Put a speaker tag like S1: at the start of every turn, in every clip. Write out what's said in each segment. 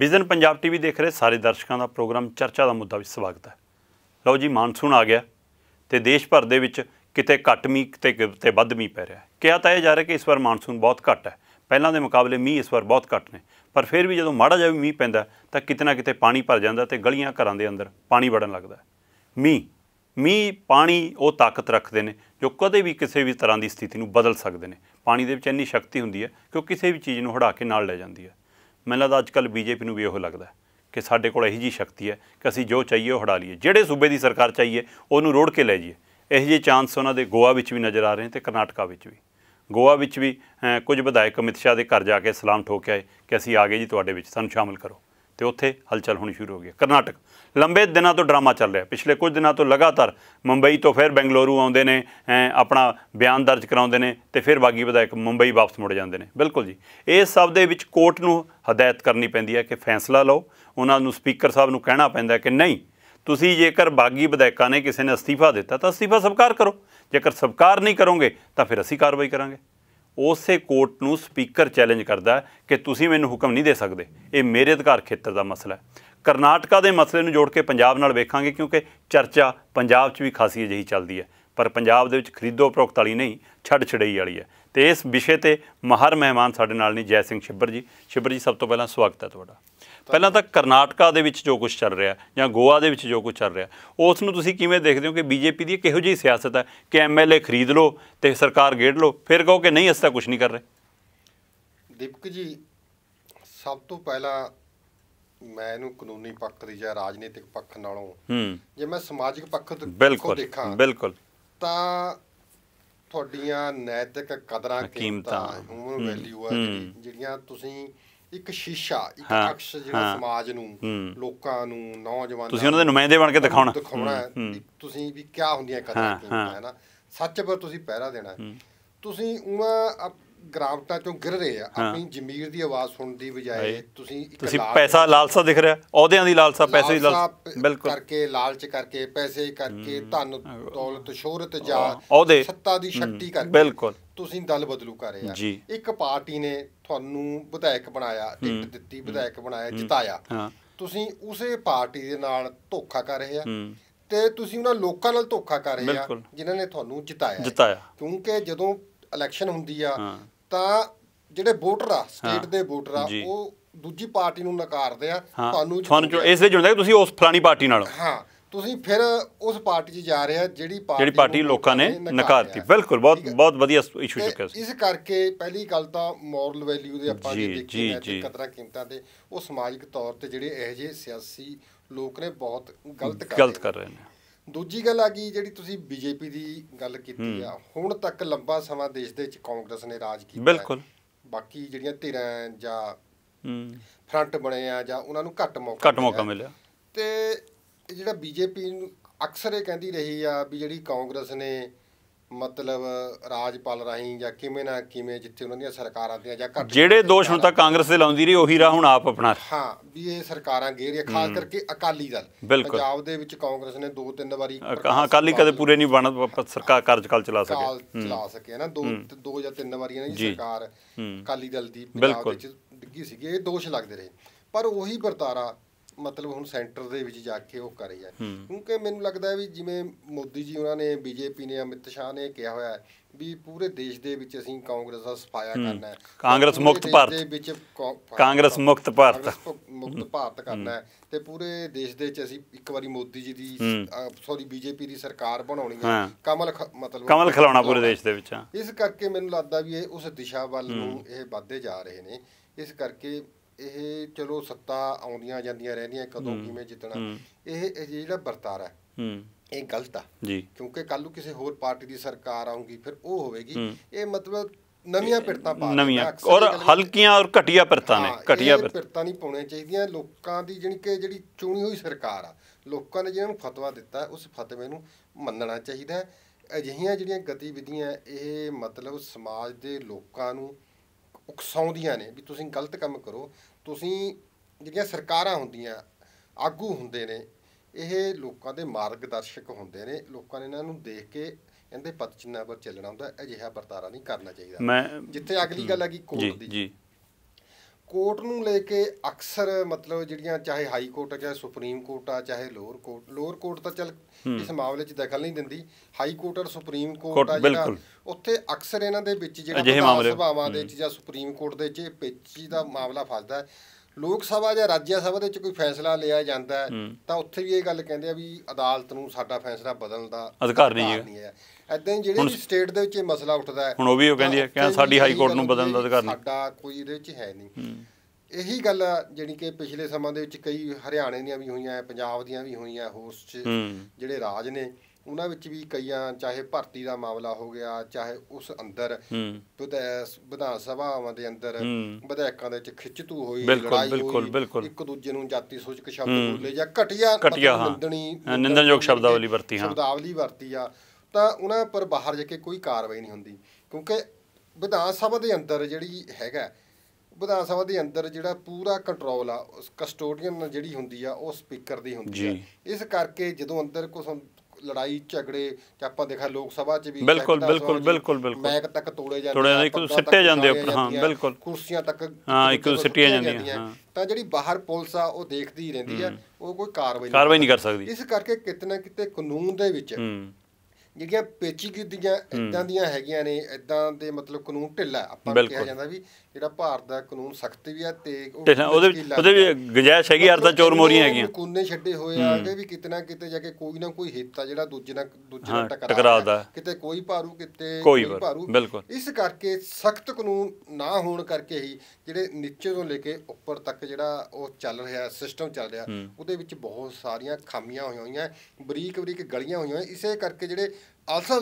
S1: Vision Punjab TV ਦੇਖ ਰਹੇ ਸਾਰੇ ਦਰਸ਼ਕਾਂ ਦਾ ਪ੍ਰੋਗਰਾਮ ਚਰਚਾ ਦਾ ਮੁੱਦਾ ਵਿੱਚ ਸਵਾਗਤ ਹੈ ਲਓ ਜੀ ਮਾਨਸੂਨ ਆ ਗਿਆ ਤੇ ਦੇਸ਼ ਭਰ ਦੇ ਵਿੱਚ ਕਿਤੇ ਘੱਟ ਮੀਂਹ ਤੇ ਕਿਤੇ ਵੱਧ ਮੀਂਹ ਪੈ ਰਿਹਾ ਹੈ ਕਿਹਾ ਤਾਂ ਇਹ ਜਾ ਰਿਹਾ ਕਿ ਇਸ ਵਾਰ ਮਾਨਸੂਨ ਬਹੁਤ ਘੱਟ ਹੈ ਪਹਿਲਾਂ ਦੇ ਮੁਕਾਬਲੇ ਮੀਂਹ ਇਸ ਵਾਰ ਬਹੁਤ ਘੱਟ ਨੇ ਪਰ ਫਿਰ ਵੀ ਜਦੋਂ ਮਾੜਾ ਜਿਹਾ ਮੀਂਹ ਪੈਂਦਾ ਤਾਂ ਕਿਤੇ ਨਾ ਕਿਤੇ ਪਾਣੀ ਭਰ ਜਾਂਦਾ ਤੇ ਗਲੀਆਂ ਘਰਾਂ ਦੇ ਅੰਦਰ ਪਾਣੀ ਵੜਨ ਲੱਗਦਾ ਮੀਂਹ ਮੀਂਹ ਪਾਣੀ ਉਹ ਤਾਕਤ ਰੱਖਦੇ ਨੇ ਜੋ ਕਦੇ ਵੀ ਕਿਸੇ ਵੀ ਤਰ੍ਹਾਂ ਦੀ ਸਥਿਤੀ ਨੂੰ ਬਦਲ ਸਕਦੇ ਨੇ ਪਾਣੀ ਦੇ ਵਿੱਚ ਇੰਨੀ ਸ਼ਕਤੀ ਹੁੰਦੀ ਹੈ ਕਿ ਉਹ ਕਿਸੇ ਵੀ ਚੀਜ਼ ਨੂੰ ਹੜਾ ਕੇ ਨਾਲ ਲੈ ਜਾਂਦੀ ਹੈ ਮੈਨੂੰ ਲੱਗਦਾ ਅੱਜ ਕੱਲ ਬੀਜੇਪੀ ਨੂੰ ਵੀ ਇਹੋ ਲੱਗਦਾ ਕਿ ਸਾਡੇ ਕੋਲ ਇਹੀ ਜੀ ਸ਼ਕਤੀ ਹੈ ਕਿ ਅਸੀਂ ਜੋ ਚਾਹੀਏ ਉਹ ਹੜਾ ਲਈਏ ਜਿਹੜੇ ਸੂਬੇ ਦੀ ਸਰਕਾਰ ਚਾਹੀਏ ਉਹਨੂੰ ਰੋੜ ਕੇ ਲੈ ਜਾਈਏ ਇਹ ਜਿਹੇ ਚਾਂਸ ਉਹਨਾਂ ਦੇ ਗੋਆ ਵਿੱਚ ਵੀ ਨਜ਼ਰ ਆ ਰਹੇ ਨੇ ਤੇ ਕਰਨਾਟਕਾ ਵਿੱਚ ਵੀ ਗੋਆ ਵਿੱਚ ਵੀ ਕੁਝ ਵਿਧਾਇਕ ਅਮਿਤ ਸ਼ਾਹ ਦੇ ਘਰ ਜਾ ਕੇ ਸਲਾਮ ਠੋਕਿਆ ਕਿ ਅਸੀਂ ਆ ਗਏ ਜੀ ਤੁਹਾਡੇ ਵਿੱਚ ਸਾਨੂੰ ਸ਼ਾਮਲ ਕਰੋ ਤੇ ਉੱਥੇ ਹਲਚਲ ਹੋਣੀ ਸ਼ੁਰੂ ਹੋ ਗਈ ਕਰਨਾਟਕ ਲੰਬੇ ਦਿਨਾਂ ਤੋਂ ਡਰਾਮਾ ਚੱਲ ਰਿਹਾ ਪਿਛਲੇ ਕੁਝ ਦਿਨਾਂ ਤੋਂ ਲਗਾਤਾਰ ਮੁੰਬਈ ਤੋਂ ਫਿਰ ਬੈਂਗਲੌਰੂ ਆਉਂਦੇ ਨੇ ਆਪਣਾ ਬਿਆਨ ਦਰਜ ਕਰਾਉਂਦੇ ਨੇ ਤੇ ਫਿਰ ਬਾਗੀ ਵਿਧਾਇਕ ਮੁੰਬਈ ਵਾਪਸ ਮੁੜ ਜਾਂਦੇ ਨੇ ਬਿਲਕੁਲ ਜੀ ਇਹ ਸਭ ਦੇ ਵਿੱਚ ਕੋਰਟ ਨੂੰ ਹਦਾਇਤ ਕਰਨੀ ਪੈਂਦੀ ਹੈ ਕਿ ਫੈਸਲਾ ਲਓ ਉਹਨਾਂ ਨੂੰ ਸਪੀਕਰ ਸਾਹਿਬ ਨੂੰ ਕਹਿਣਾ ਪੈਂਦਾ ਕਿ ਨਹੀਂ ਤੁਸੀਂ ਜੇਕਰ ਬਾਗੀ ਵਿਧਾਇਕਾਂ ਨੇ ਕਿਸੇ ਨੇ ਅਸਤੀਫਾ ਦਿੱਤਾ ਤਾਂ ਅਸਤੀਫਾ ਸਵੀਕਾਰ ਕਰੋ ਜੇਕਰ ਸਵੀਕਾਰ ਨਹੀਂ ਕਰੋਗੇ ਤਾਂ ਫਿਰ ਅਸੀਂ ਕਾਰਵਾਈ ਕਰਾਂਗੇ ਉਸੇ ਕੋਰਟ ਨੂੰ ਸਪੀਕਰ ਚੈਲੰਜ ਕਰਦਾ ਕਿ ਤੁਸੀਂ ਮੈਨੂੰ ਹੁਕਮ ਨਹੀਂ ਦੇ ਸਕਦੇ ਇਹ ਮੇਰੇ ਅਧਿਕਾਰ ਖੇਤਰ ਦਾ ਮਸਲਾ ਹੈ ਕਰਨਾਟਕਾ ਦੇ ਮਸਲੇ ਨੂੰ ਜੋੜ ਕੇ ਪੰਜਾਬ ਨਾਲ ਵੇਖਾਂਗੇ ਕਿਉਂਕਿ ਚਰਚਾ ਪੰਜਾਬ 'ਚ ਵੀ ਖਾਸੀ ਅਜਿਹੀ ਚੱਲਦੀ ਹੈ ਪਰ ਪੰਜਾਬ ਦੇ ਵਿੱਚ ਖਰੀਦੋ ਪ੍ਰੋਕਤ ਵਾਲੀ ਨਹੀਂ ਛੱਡ ਛੜਈ ਵਾਲੀ ਹੈ ਤੇ ਇਸ ਵਿਸ਼ੇ ਤੇ ਮਹਰ ਮਹਿਮਾਨ ਸਾਡੇ ਨਾਲ ਨੇ ਜੈ ਸਿੰਘ ਛਿੱਬਰ ਜੀ ਛਿੱਬਰ ਜੀ ਸਭ ਤੋਂ ਪਹਿਲਾਂ ਸਵਾਗਤ ਹੈ ਤੁਹਾਡਾ ਪਹਿਲਾਂ ਤਾਂ ਕਰਨਾਟਕਾ ਦੇ ਵਿੱਚ ਜੋ ਕੁਝ ਚੱਲ ਰਿਹਾ ਜਾਂ ਗੋਆ ਦੇ ਵਿੱਚ ਜੋ ਕੁਝ ਚੱਲ ਰਿਹਾ ਉਸ ਨੂੰ ਤੁਸੀਂ ਕਿਵੇਂ ਦੇਖਦੇ ਹੋ ਕਿ ਬੀਜੇਪੀ ਦੀ ਕਿਹੋ ਜਿਹੀ ਸਿਆਸਤ ਹੈ ਕਿ ਐਮਐਲਏ ਖਰੀਦ ਲਓ ਤੇ ਸਰਕਾਰ ਗੇੜ ਲਓ ਫਿਰ ਕਹੋ ਕਿ ਨਹੀਂ ਅਸਤਾ ਕੁਝ ਨਹੀਂ ਕਰ ਰਹੇ
S2: ਦੀਪਕ ਜੀ ਸਭ ਤੋਂ ਪਹਿਲਾਂ ਮੈਂ ਇਹਨੂੰ ਕਾਨੂੰਨੀ ਪੱਖ ਦੀ ਜਾਂ ਰਾਜਨੀਤਿਕ ਪੱਖ ਨਾਲੋਂ ਜੇ ਮੈਂ ਸਮਾਜਿਕ ਪੱਖ ਤੋਂ ਦੇਖਾਂ ਬਿਲਕੁਲ ਬਿਲਕੁਲ ਤਾਂ ਤੁਹਾਡੀਆਂ ਨੈਤਿਕ ਕਦਰਾਂ ਕੀਮਤਾਂ ਹਿਊਮਨ ਵੈਲਿਊ ਆ ਜਿਹੜੀਆਂ ਤੁਸੀਂ ਇੱਕ ਸ਼ੀਸ਼ਾ ਇੱਕ ਅਕਸ਼ ਜਿਹੜਾ ਸਮਾਜ ਨੂੰ ਲੋਕਾਂ ਨੂੰ ਨੌਜਵਾਨਾਂ ਤੁਸੀਂ ਉਹਨਾਂ ਦੇ ਨੁਮਾਇੰਦੇ ਬਣ ਕੇ ਦਿਖਾਉਣਾ ਦਿਖਾਉਣਾ ਤੁਸੀਂ ਵੀ ਕੀ ਹੁੰਦੀਆਂ ਕਦਰਾਂ ਕੀਮਤਾਂ ਹੈ ਨਾ ਸੱਚ ਪਰ ਤੁਸੀਂ ਪਹਿਰਾ ਦੇਣਾ ਤੁਸੀਂ ਉਹ ਗਰਾਵਟਾਂ ਚੋਂ ਗਿਰ ਰਹੇ ਆ ਆਪਣੀ ਜ਼ਮੀਰ ਦੀ ਆਵਾਜ਼ ਸੁਣਨ ਦੀ ਬਜਾਏ ਤੁਸੀਂ ਤੁਸੀਂ ਪੈਸਾ
S1: ਲਾਲਸਾ ਦਿਖ ਰਿਹਾ ਅਹੁਦਿਆਂ ਦੀ ਲਾਲਸਾ ਪੈਸੇ ਦੀ ਲਾਲਸਾ ਬਿਲਕੁਲ
S2: ਕਰਕੇ ਲਾਲਚ ਕਰਕੇ ਪੈਸੇ ਕਰਕੇ ਧਨ ਦੌਲਤ ਸ਼ੋਹਰਤ ਜਾਂ
S1: ਸੱਤਾ ਦੀ ਸ਼ਕਤੀ ਕਰਕੇ ਬਿਲਕੁਲ
S2: ਤੁਸੀਂ ਦਲ ਬਦਲੂ ਕਰ ਰਹੇ ਆ ਇੱਕ ਪਾਰਟੀ ਨੇ ਤੁਹਾਨੂੰ ਵਿਧਾਇਕ ਬਣਾਇਆ ਟਿਕਟ ਦਿੱਤੀ ਵਿਧਾਇਕ ਬਣਾਇਆ ਜਿਤਾਇਆ ਤੁਸੀਂ ਉਸੇ ਪਾਰਟੀ ਦੇ ਨਾਲ ਧੋਖਾ ਕਰ ਰਹੇ ਆ ਤੇ ਤੁਸੀਂ ਉਹਨਾਂ ਲੋਕਾਂ ਨਾਲ ਧੋਖਾ ਕਰ ਰਹੇ ਆ ਜਿਨ੍ਹਾਂ ਨੇ ਤੁਹਾਨੂੰ ਜਿਤਾਇਆ ਜਿਤਾਇਆ ਕਿਉਂਕਿ ਜਦੋਂ ਇਲੈਕਸ਼ਨ ਹੁੰਦੀ ਆ ਤਾਂ ਜਿਹੜੇ ਵੋਟਰ ਆ ਸਟੇਟ ਦੇ ਵੋਟਰ ਆ ਉਹ ਦੂਜੀ ਪਾਰਟੀ ਨੂੰ ਨਕਾਰਦੇ ਆ ਤੁਹਾਨੂੰ ਤੁਹਾਨੂੰ ਇਸ
S1: ਲਈ ਜੁੜਦਾ ਕਿ ਤੁਸੀਂ ਉਸ ਫਲਾਣੀ ਪਾਰਟੀ ਨਾਲ
S2: ਹਾਂ ਤੁਸੀਂ ਫਿਰ ਉਸ ਪਾਰਟੀ 'ਚ ਜਾ ਰਹੇ ਆ ਜਿਹੜੀ ਪਾਰਟੀ ਜਿਹੜੀ ਪਾਰਟੀ ਲੋਕਾਂ ਨੇ ਨਕਾਰਤੀ
S1: ਬਿਲਕੁਲ ਬਹੁਤ ਬਹੁਤ ਵਧੀਆ ਇਸ਼ੂ ਚੁੱਕਿਆ ਸੀ ਇਸ
S2: ਕਰਕੇ ਪਹਿਲੀ ਗੱਲ ਤਾਂ ਮੋਰਲ ਵੈਲਿਊ ਦੇ ਆਪਾਂ ਜੇ ਦੇਖੀਏ ਤੇ ਕਦਰਾਂ ਕੀਮਤਾਂ ਦੇ ਉਹ ਸਮਾਜਿਕ ਤੌਰ ਤੇ ਜਿਹੜੇ ਇਹ ਜਿਹੇ ਸਿਆਸੀ ਲੋਕ ਨੇ ਬਹੁਤ ਗਲਤ ਕਰ ਰਹੇ ਨੇ ਦੂਜੀ ਗੱਲ ਆ ਗਈ ਜਿਹੜੀ ਤੁਸੀਂ ਬੀਜੇਪੀ ਦੀ ਗੱਲ ਕੀਤੀ ਆ ਹੁਣ ਤੱਕ ਲੰਬਾ ਸਮਾਂ ਦੇਸ਼ ਦੇ ਵਿੱਚ ਕਾਂਗਰਸ ਨੇ ਰਾਜ ਕੀਤਾ ਬਿਲਕੁਲ ਬਾਕੀ ਜਿਹੜੀਆਂ ਧਿਰਾਂ ਜਾਂ ਫਰੰਟ ਬਣੇ ਆ ਜਾਂ ਉਹਨਾਂ ਨੂੰ ਘੱਟ ਮੌਕਾ ਘੱਟ ਮੌਕਾ ਮਿਲਿਆ ਤੇ ਜਿਹੜਾ ਬੀਜੇਪੀ ਨੂੰ ਅਕਸਰ ਇਹ ਕਹਿੰਦੀ ਰਹੀ ਆ ਵੀ ਜਿਹੜੀ ਕਾਂਗਰਸ ਨੇ ਮਤਲਬ ਰਾਜਪਾਲ ਰਾਹੀਂ ਜਾਂ ਕਿਵੇਂ ਨਾ ਕਿਵੇਂ ਜਿੱਥੇ ਉਹਨਾਂ ਦੀਆਂ ਸਰਕਾਰਾਂ ਦੀਆਂ ਜਾਂ
S1: ਜਿਹੜੇ ਦੋਸ਼ ਹੁਣ ਤਾਂ ਕਾਂਗਰਸ ਤੇ ਲਾਉਂਦੀ ਰਹੀ ਉਹੀ ਰਾਹ ਹੁਣ ਆਪ ਆਪਣਾ
S2: ਹਾਂ ਵੀ ਇਹ ਸਰਕਾਰਾਂ ਗੇਰ ਰਿਹਾ ਖਾਸ ਕਰਕੇ ਅਕਾਲੀ ਦਲ ਪੰਜਾਬ ਦੇ ਵਿੱਚ ਕਾਂਗਰਸ ਨੇ ਦੋ ਤਿੰਨ ਵਾਰੀ ਹਾਂ ਅਕਾਲੀ ਕਦੇ ਪੂਰੇ
S1: ਨਹੀਂ ਬਣ ਸਰਕਾਰ ਕਾਰਜਕਾਲ ਚਲਾ ਸਕੇ ਚਲਾ
S2: ਸਕੇ ਨਾ ਦੋ ਦੋ ਜਾਂ ਤਿੰਨ ਵਾਰੀਆਂ ਨੇ ਸਰਕਾਰ ਅਕਾਲੀ ਦਲ ਦੀ ਪੰਜਾਬ ਵਿੱਚ ਡਿੱਗੀ ਸੀਗੀ ਇਹ ਦੋਸ਼ ਲੱਗਦੇ ਰਹੇ ਪਰ ਉਹੀ ਵਰਤਾਰਾ ਮਤਲਬ ਹੁਣ ਸੈਂਟਰ ਦੇ ਵਿੱਚ ਜਾ ਕੇ ਉਹ ਕਰੇ ਜਾਂ ਕਿਉਂਕਿ ਮੈਨੂੰ ਲੱਗਦਾ ਵੀ ਜਿਵੇਂ ਮੋਦੀ ਜੀ ਉਹਨਾਂ ਨੇ ਬੀਜੇਪੀ ਨੇ ਅਮਿਤ ਸ਼ਾਹ ਨੇ ਕਿਹਾ ਹੋਇਆ ਹੈ ਵੀ ਪੂਰੇ ਦੇਸ਼ ਦੇ ਵਿੱਚ ਅਸੀਂ ਕਾਂਗਰਸ ਦਾ ਸਫਾਇਆ ਕਰਨਾ ਹੈ ਕਾਂਗਰਸ ਮੁਕਤ ਭਾਰਤ ਦੇ ਵਿੱਚ ਕਾਂਗਰਸ ਮੁਕਤ ਭਾਰਤ ਮੁਕਤ ਭਾਰਤ ਕਰਨਾ ਹੈ ਤੇ ਪੂਰੇ ਦੇਸ਼ ਦੇ ਵਿੱਚ ਅਸੀਂ ਇੱਕ ਵਾਰੀ ਮੋਦੀ ਜੀ ਦੀ ਸੌਰੀ ਬੀਜੇਪੀ ਦੀ ਸਰਕਾਰ ਬਣਾਉਣੀ ਹੈ ਕਮਲ ਮਤਲਬ ਕਮਲ ਖਲਾਉਣਾ ਪੂਰੇ ਦੇਸ਼ ਦੇ ਵਿੱਚ ਇਸ ਕਰਕੇ ਮੈਨੂੰ ਲੱਗਦਾ ਵੀ ਇਹ ਉਸ ਦਿਸ਼ਾ ਵੱਲ ਨੂੰ ਇਹ ਵਧਦੇ ਜਾ ਰਹੇ ਨੇ ਇਸ ਕਰਕੇ ਇਹ ਚਲੋ ਸੱਤਾ ਆਉਂਦੀਆਂ ਜਾਂਦੀਆਂ ਰਹਿੰਦੀਆਂ ਕਦੋਂ ਕਿਵੇਂ ਜਿੱਤਣਾ ਇਹ ਜਿਹੜਾ ਵਰਤਾਰਾ ਹੈ ਇਹ ਗਲਤ ਆ ਜੀ ਕਿਉਂਕਿ ਕੱਲ ਨੂੰ ਕਿਸੇ ਹੋਰ ਪਾਰਟੀ ਦੀ ਸਰਕਾਰ ਆਉਂਗੀ ਫਿਰ ਉਹ ਹੋਵੇਗੀ ਇਹ ਮਤਲਬ ਨਵੀਆਂ ਪਿਰਤਾਂ ਪਾ ਨਵੀਆਂ ਔਰ
S1: ਹਲਕੀਆਂ ਔਰ ਘਟੀਆਂ ਪਿਰਤਾਂ ਨੇ ਘਟੀਆਂ ਪਿਰਤਾਂ
S2: ਨਹੀਂ ਪਾਉਣੇ ਚਾਹੀਦੀਆਂ ਲੋਕਾਂ ਦੀ ਜਿਹੜੀ ਕਿ ਜਿਹੜੀ ਚੁਣੀ ਹੋਈ ਸਰਕਾਰ ਆ ਲੋਕਾਂ ਨੇ ਜਿਹਨਾਂ ਨੂੰ ਫਤਵਾ ਦਿੱਤਾ ਉਸ ਫਤਵੇ ਨੂੰ ਮੰਨਣਾ ਚਾਹੀਦਾ ਅਜਿਹੀਆਂ ਜਿਹੜੀਆਂ ਗਤੀਵਿਧੀਆਂ ਇਹ ਮਤਲਬ ਸਮਾਜ ਦੇ ਲੋਕਾਂ ਨੂੰ ਉਕਸਾਉਂਦੀਆਂ ਨੇ ਵੀ ਤੁਸੀਂ ਗਲਤ ਕੰਮ ਕਰੋ ਤੁਸੀਂ ਜਿਹੜੀਆਂ ਸਰਕਾਰਾਂ ਹੁੰਦੀਆਂ ਆਗੂ ਹੁੰਦੇ ਨੇ ਇਹ ਲੋਕਾਂ ਦੇ ਮਾਰਗਦਰਸ਼ਕ ਹੁੰਦੇ ਨੇ ਲੋਕਾਂ ਨੇ ਇਹਨਾਂ ਨੂੰ ਦੇਖ ਕੇ ਇਹਦੇ ਪਦ ਚਿੰਨ੍ਹਾਂ ਪਰ ਚੱਲਣਾ ਹੁੰਦਾ ਅਜਿਹਾ ਵਰਤਾਰਾ ਨਹੀਂ ਕਰਨਾ ਚਾਹੀਦਾ ਮੈਂ ਜਿੱਥੇ ਅਗਲੀ ਗੱਲ ਆ ਗਈ ਕੋਰਟ ਦੀ ਜੀ ਜੀ ਕੋਰਟ ਨੂੰ ਲੈ ਕੇ ਅਕਸਰ ਮਤਲਬ ਜਿਹੜੀਆਂ ਚਾਹੇ ਹਾਈ ਕੋਰਟ ਆ ਚਾਹੇ ਸੁਪਰੀਮ ਕੋਰਟ ਆ ਚਾਹੇ ਲੋਅਰ ਕੋਰਟ ਲੋਅਰ ਕੋਰਟ ਤਾਂ ਚਲ ਇਸ ਮਾਮਲੇ 'ਚ ਦਖਲ ਨਹੀਂ ਦਿੰਦੀ ਹਾਈ ਕੋਰਟ ਔਰ ਸੁਪਰੀਮ ਕੋਰਟ ਆ ਜਿਹੜਾ ਉੱਥੇ ਅਕਸਰ ਇਹਨਾਂ ਦੇ ਵਿੱਚ ਜਿਹੜਾ ਸੁਭਾਵਾਂ ਦੇ ਵਿੱਚ ਜਾਂ ਸੁਪਰੀਮ ਕੋਰਟ ਦੇ ਵਿੱਚ ਪੇਚੀ ਦਾ ਮਾਮਲਾ ਫਸਦਾ ਹੈ ਲੋਕ ਸਭਾ ਜਾਂ ਰਾਜ ਸਭਾ ਦੇ ਵਿੱਚ ਕੋਈ ਫੈਸਲਾ ਲਿਆ ਜਾਂਦਾ ਤਾਂ ਉੱਥੇ ਵੀ ਇਹ ਗੱਲ ਕਹਿੰਦੇ ਆ ਵੀ ਅਦਾਲਤ ਨੂੰ ਸਾਡਾ ਫੈਸਲਾ ਬਦਲਣ ਦਾ
S1: ਅਧਿਕਾਰ ਨਹੀਂ
S2: ਹੈ ਐਦਾਂ ਹੀ ਜਿਹੜੇ ਵੀ ਸਟੇਟ ਦੇ ਵਿੱਚ ਇਹ ਮਸਲਾ ਉੱਠਦਾ ਹੈ ਹੁਣ ਉਹ ਵੀ ਉਹ ਕਹਿੰਦੀ ਹੈ ਕਿ ਸਾਡੀ ਹਾਈ ਕੋਰਟ ਨੂੰ ਬਦਲਣ ਦਾ ਅਧਿਕਾਰ ਨਹੀਂ ਸਾਡਾ ਕੋਈ ਇਹਦੇ ਵਿੱਚ ਹੈ ਨਹੀਂ ਇਹੀ ਗੱਲ ਜਿਹੜੀ ਕਿ ਪਿਛਲੇ ਸਮਾਂ ਦੇ ਵਿੱਚ ਕਈ ਹਰਿਆਣੇ ਦੀਆਂ ਵੀ ਹੋਈਆਂ ਪੰਜਾਬ ਦੀਆਂ ਵੀ ਹੋਈਆਂ ਹੋਸਟ ਜਿਹੜੇ ਰਾਜ ਨੇ ਉਹਨਾਂ ਵਿੱਚ ਵੀ ਕਈਆਂ ਚਾਹੇ ਭਰਤੀ ਦਾ ਮਾਮਲਾ ਹੋ ਗਿਆ ਚਾਹੇ ਉਸ ਅੰਦਰ ਵਿਧਾਨ ਸਭਾਵਾਂ ਦੇ ਅੰਦਰ ਵਿਧਾਇਕਾਂ ਦੇ ਵਿੱਚ ਖਿੱਚਤੂ ਹੋਈ ਲੜਾਈ ਹੋਈ ਇੱਕ ਦੂਜੇ ਨੂੰ ਜਾਤੀ ਸੂਚਕ ਸ਼ਬਦ ਬੋਲੇ ਜਾਂ ਘਟਿਆ ਨਿੰਦਣੀ ਨਿੰਦਣਯੋਗ ਸ਼ਬਦਾਵਲੀ ਵਰਤੀ ਹਾਂ ਸ਼ਬਦਾਵਲੀ ਵਰਤੀ ਆ ਤਾਂ ਉਹਨਾਂ ਪਰ ਬਾਹਰ ਜਾ ਕੇ ਕੋਈ ਕਾਰਵਾਈ ਨਹੀਂ ਹੁੰਦੀ ਕਿਉਂਕਿ ਵਿਧਾਨ ਸਭਾ ਦੇ ਅੰਦਰ ਜਿਹੜੀ ਹੈਗਾ ਵਿਧਾਨ ਸਭਾ ਦੇ ਅੰਦਰ ਜਿਹੜਾ ਪੂਰਾ ਕੰਟਰੋਲ ਆ ਉਸ ਕਸਟੋਡੀਅਨ ਜਿਹੜੀ ਹੁੰਦੀ ਆ ਉਹ ਸਪੀਕਰ ਦੀ ਹੁੰਦੀ ਆ ਇਸ ਕਰਕੇ ਜਦੋਂ ਅੰਦਰ ਕੋਈ ਲੜਾਈ ਝਗੜੇ ਤੇ ਆਪਾਂ ਦੇਖਿਆ ਲੋਕ ਸਭਾ 'ਚ ਵੀ ਬਿਲਕੁਲ ਬਿਲਕੁਲ ਬਿਲਕੁਲ ਬਿਲਕੁਲ ਮੈਕ ਤੱਕ ਤੋੜੇ ਜਾਂਦੇ ਤੋੜੇ ਇੱਕ ਸਿੱਟੇ ਜਾਂਦੇ ਉੱਪਰ ਹਾਂ ਬਿਲਕੁਲ ਕੁਰਸੀਆਂ ਤੱਕ ਹਾਂ ਇੱਕ ਸਿੱਟੀਆਂ ਜਾਂਦੀਆਂ ਹਾਂ ਤਾਂ ਜਿਹੜੀ ਬਾਹਰ ਪੁਲਿਸ ਆ ਉਹ ਦੇਖਦੀ ਹੀ ਰਹਿੰਦੀ ਆ ਉਹ ਕੋਈ ਕਾਰਵਾਈ ਕਾਰਵਾਈ ਨਹੀਂ ਕਰ ਸਕਦੀ ਇਸ ਕਰਕੇ ਕਿਤਨਾ ਕਿਤੇ ਕਾਨੂੰਨ ਦੇ ਵਿੱਚ ਜਿਹੜੀਆਂ ਪੇਚੀ ਗਿੱਦੀਆਂ ਇਦਾਂ ਦੀਆਂ ਹੈਗੀਆਂ ਨੇ ਇਦਾਂ ਦੇ ਮਤਲਬ ਕਾਨੂੰਨ ਢਿੱਲਾ ਆਪਾਂ ਕਿਹਾ ਜਾਂਦਾ ਵੀ ਜਿਹੜਾ ਭਾਰਤ ਦਾ ਕਾਨੂੰਨ ਸਖਤ ਵੀ ਆ ਤੇ ਉਹਦੇ ਉਹਦੇ ਵੀ
S1: ਗੁੰਜਾਇਸ਼ ਹੈਗੀ ਅਰਦਾ ਚੋਰ ਮੋਰੀਆਂ ਹੈਗੀਆਂ
S2: ਕੋਨੇ ਛੱਡੇ ਹੋਏ ਆ ਕਿ ਵੀ ਕਿਤਨਾ ਕਿਤੇ ਜਾ ਕੇ ਕੋਈ ਨਾ ਕੋਈ ਹਿੱਤਾ ਜਿਹੜਾ ਦੂਜੇ ਨਾਲ ਦੂਜੇ ਨਾਲ ਟਕਰਾਉਂਦਾ ਕਿਤੇ ਕੋਈ ਭਾਰੂ ਕਿਤੇ ਕੋਈ ਭਾਰੂ ਬਿਲਕੁਲ ਇਸ ਕਰਕੇ ਸਖਤ ਕਾਨੂੰਨ ਨਾ ਹੋਣ ਕਰਕੇ ਹੀ ਜਿਹੜੇ ਨੀਚੇ ਤੋਂ ਲੈ ਕੇ ਉੱਪਰ ਤੱਕ ਜਿਹੜਾ ਉਹ ਚੱਲ ਰਿਹਾ ਸਿਸਟਮ ਚੱਲ ਰਿਹਾ ਉਹਦੇ ਵਿੱਚ ਬਹੁਤ ਸਾਰੀਆਂ ਖਾਮੀਆਂ ਹੋਈਆਂ ਹੋਈਆਂ ਬਰੀਕ ਬਰੀਕ ਗਲੀਆਂ ਹੋਈਆਂ ਇਸੇ ਕਰਕੇ ਜਿਹੜੇ ਅਸਲ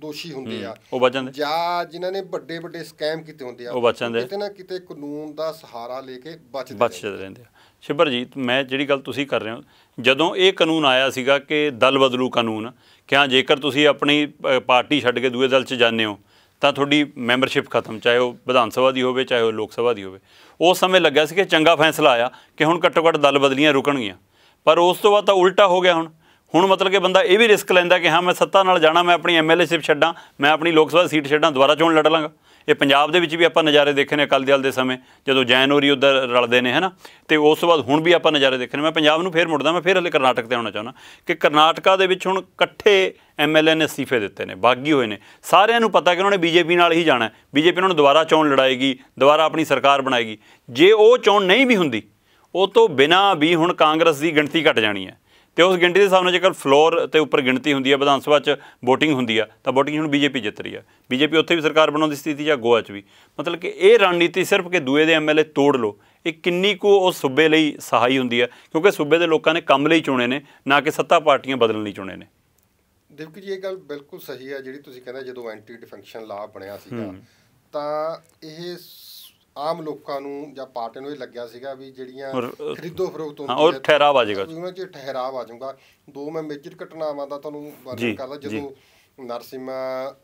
S2: ਦੋਸ਼ੀ ਹੁੰਦੇ ਆ ਉਹ ਬਚਣ ਦੇ ਜਾਂ ਜਿਨ੍ਹਾਂ ਨੇ ਵੱਡੇ ਵੱਡੇ ਸਕੈਮ ਕੀਤੇ ਹੁੰਦੇ ਆ ਉਹ ਬਚਣ ਦੇ ਕਿਤੇ ਨਾ ਕਿਤੇ ਕਾਨੂੰਨ ਦਾ ਸਹਾਰਾ ਲੈ ਕੇ ਬਚਦੇ
S1: ਬਚਦੇ ਰਹਿੰਦੇ ਆ ਸ਼ਿਵਰਜੀਤ ਮੈਂ ਜਿਹੜੀ ਗੱਲ ਤੁਸੀਂ ਕਰ ਰਹੇ ਹੋ ਜਦੋਂ ਇਹ ਕਾਨੂੰਨ ਆਇਆ ਸੀਗਾ ਕਿ ਦਲ ਬਦਲੂ ਕਾਨੂੰਨ ਕਿਹਾ ਜੇਕਰ ਤੁਸੀਂ ਆਪਣੀ ਪਾਰਟੀ ਛੱਡ ਕੇ ਦੂਏ ਦਲ 'ਚ ਜਾਂਦੇ ਹੋ ਤਾਂ ਤੁਹਾਡੀ ਮੈਂਬਰਸ਼ਿਪ ਖਤਮ ਚਾਹੇ ਉਹ ਵਿਧਾਨ ਸਭਾ ਦੀ ਹੋਵੇ ਚਾਹੇ ਉਹ ਲੋਕ ਸਭਾ ਦੀ ਹੋਵੇ ਉਸ ਸਮੇਂ ਲੱਗਿਆ ਸੀ ਕਿ ਚੰਗਾ ਫੈਸਲਾ ਆਇਆ ਕਿ ਹੁਣ ਘੱਟੋ ਘੱਟ ਦਲ ਬਦਲੀਆਂ ਰੁਕਣਗੀਆਂ ਪਰ ਉਸ ਤੋਂ ਬਾਅਦ ਤਾਂ ਉਲਟਾ ਹੋ ਗਿਆ ਹੁਣ ਹੁਣ ਮਤਲਬ ਕਿ ਬੰਦਾ ਇਹ ਵੀ ਰਿਸਕ ਲੈਂਦਾ ਕਿ ਹਾਂ ਮੈਂ ਸੱਤਾ ਨਾਲ ਜਾਣਾ ਮੈਂ ਆਪਣੀ ਐਮਐਲਏ ਸ਼ਿਪ ਛੱਡਾਂ ਮੈਂ ਆਪਣੀ ਲੋਕ ਸਭਾ ਸੀਟ ਛੱਡਾਂ ਦੁਬਾਰਾ ਚੋਣ ਲੜ ਲਾਂਗਾ ਇਹ ਪੰਜਾਬ ਦੇ ਵਿੱਚ ਵੀ ਆਪਾਂ ਨਜ਼ਾਰੇ ਦੇਖੇ ਨੇ ਦੇ ਦਲ ਦੇ ਸਮੇਂ ਜਦੋਂ ਜੈਨੋਰੀ ਉਧਰ ਰਲਦੇ ਨੇ ਹਨਾ ਤੇ ਉਸ ਤੋਂ ਬਾਅਦ ਹੁਣ ਵੀ ਆਪਾਂ ਨਜ਼ਾਰੇ ਦੇਖਣੇ ਮੈਂ ਪੰਜਾਬ ਨੂੰ ਫੇਰ ਮੁੜਦਾ ਮੈਂ ਫੇਰ ਹਲੇ ਕਰਨਾਟਕ ਤੇ ਆਉਣਾ ਚਾਹੁੰਦਾ ਕਿ ਕਰਨਾਟਕਾ ਦੇ ਵਿੱਚ ਹੁਣ ਇਕੱਠੇ ਐਮਐਲਏ ਨੇ ਅਸਤੀਫੇ ਦਿੱਤੇ ਨੇ ਬਾਗੀ ਹੋਏ ਨੇ ਸਾਰਿਆਂ ਨੂੰ ਪਤਾ ਕਿ ਉਹਨਾਂ ਨੇ ਬੀਜੇਪੀ ਨਾਲ ਹੀ ਜਾਣਾ ਹੈ ਬੀਜੇਪੀ ਉਹਨਾਂ ਨੂੰ ਦੁਬਾਰਾ ਚੋਣ ਲੜਾਏਗੀ ਦੁਬਾਰਾ ਆਪਣੀ ਸਰਕਾਰ ਬਣਾਏਗੀ ਜੇ ਉਹ ਚੋਣ ਨਹੀਂ ਵੀ ਹੁੰਦੀ ਉਹ ਤੋਂ ਬਿਨਾ ਵੀ ਹੁਣ ਕਾਂਗਰਸ ਦੀ ਗਿਣਤੀ ਘਟ ਜਾਣੀ ਹੈ ਤੇ ਉਸ ਗਿਣਤੀ ਦੇ ਹਿਸਾਬ ਨਾਲ ਜੇਕਰ ਫਲੋਰ ਤੇ ਉੱਪਰ ਗਿਣਤੀ ਹੁੰਦੀ ਹੈ ਵਿਧਾਨ ਸਭਾ 'ਚ VOTING ਹੁੰਦੀ ਹੈ ਤਾਂ VOTING ਹੁਣ ਬੀਜੇਪੀ ਜਿੱਤ ਰਹੀ ਹੈ ਬੀਜੇਪੀ ਉੱਥੇ ਵੀ ਸਰਕਾਰ ਬਣਾਉਣ ਦੀ ਸਥਿਤੀ ਜਾਂ ਗੋਆ 'ਚ ਵੀ ਮਤਲਬ ਕਿ ਇਹ ਰਣਨੀਤੀ ਸਿਰਫ ਕਿ ਦੂਏ ਦੇ ਐਮਐਲਏ ਤੋੜ ਲੋ ਇਹ ਕਿੰਨੀ ਕੁ ਉਹ ਸੂਬੇ ਲਈ ਸਹਾਈ ਹੁੰਦੀ ਹੈ ਕਿਉਂਕਿ ਸੂਬੇ ਦੇ ਲੋਕਾਂ ਨੇ ਕੰਮ ਲਈ ਚੁਣੇ ਨੇ ਨਾ ਕਿ ਸੱਤਾ ਪਾਰਟੀਆਂ ਬਦਲਣ ਲਈ ਚੁਣੇ ਨੇ
S2: ਦੇਵਕੀ ਜੀ ਇਹ ਗੱਲ ਬਿਲਕੁਲ ਸਹੀ ਹੈ ਜਿਹੜੀ ਤੁਸੀਂ ਕਹਿੰਦੇ ਜਦੋਂ ਐਂਟੀ ਡਿਫੈਕਸ਼ਨ ਲਾ ਬਣਿਆ ਸੀਗਾ ਤਾਂ ਇਹ ਆਮ ਲੋਕਾਂ ਨੂੰ ਜਾਂ ਪਾਰਟੀ ਨੂੰ ਇਹ ਲੱਗਿਆ ਸੀਗਾ ਵੀ ਜਿਹੜੀਆਂ ਖਰੀਦੋ ਫਰੋਖਤ ਹੁੰਦੀ ਹੈ ਆ ਜਾਊਗਾ ਜਾਏਗਾ ਉਹਨਾਂ 'ਚ ਆ ਜਾਊਗਾ ਦੋ ਮੈਂ ਮੇਜਰ ਘਟਨਾਵਾਂ ਦਾ ਤੁਹਾਨੂੰ ਵਰਣਨ ਕਰਦਾ ਜਦੋਂ ਨਰਸਿਮਾ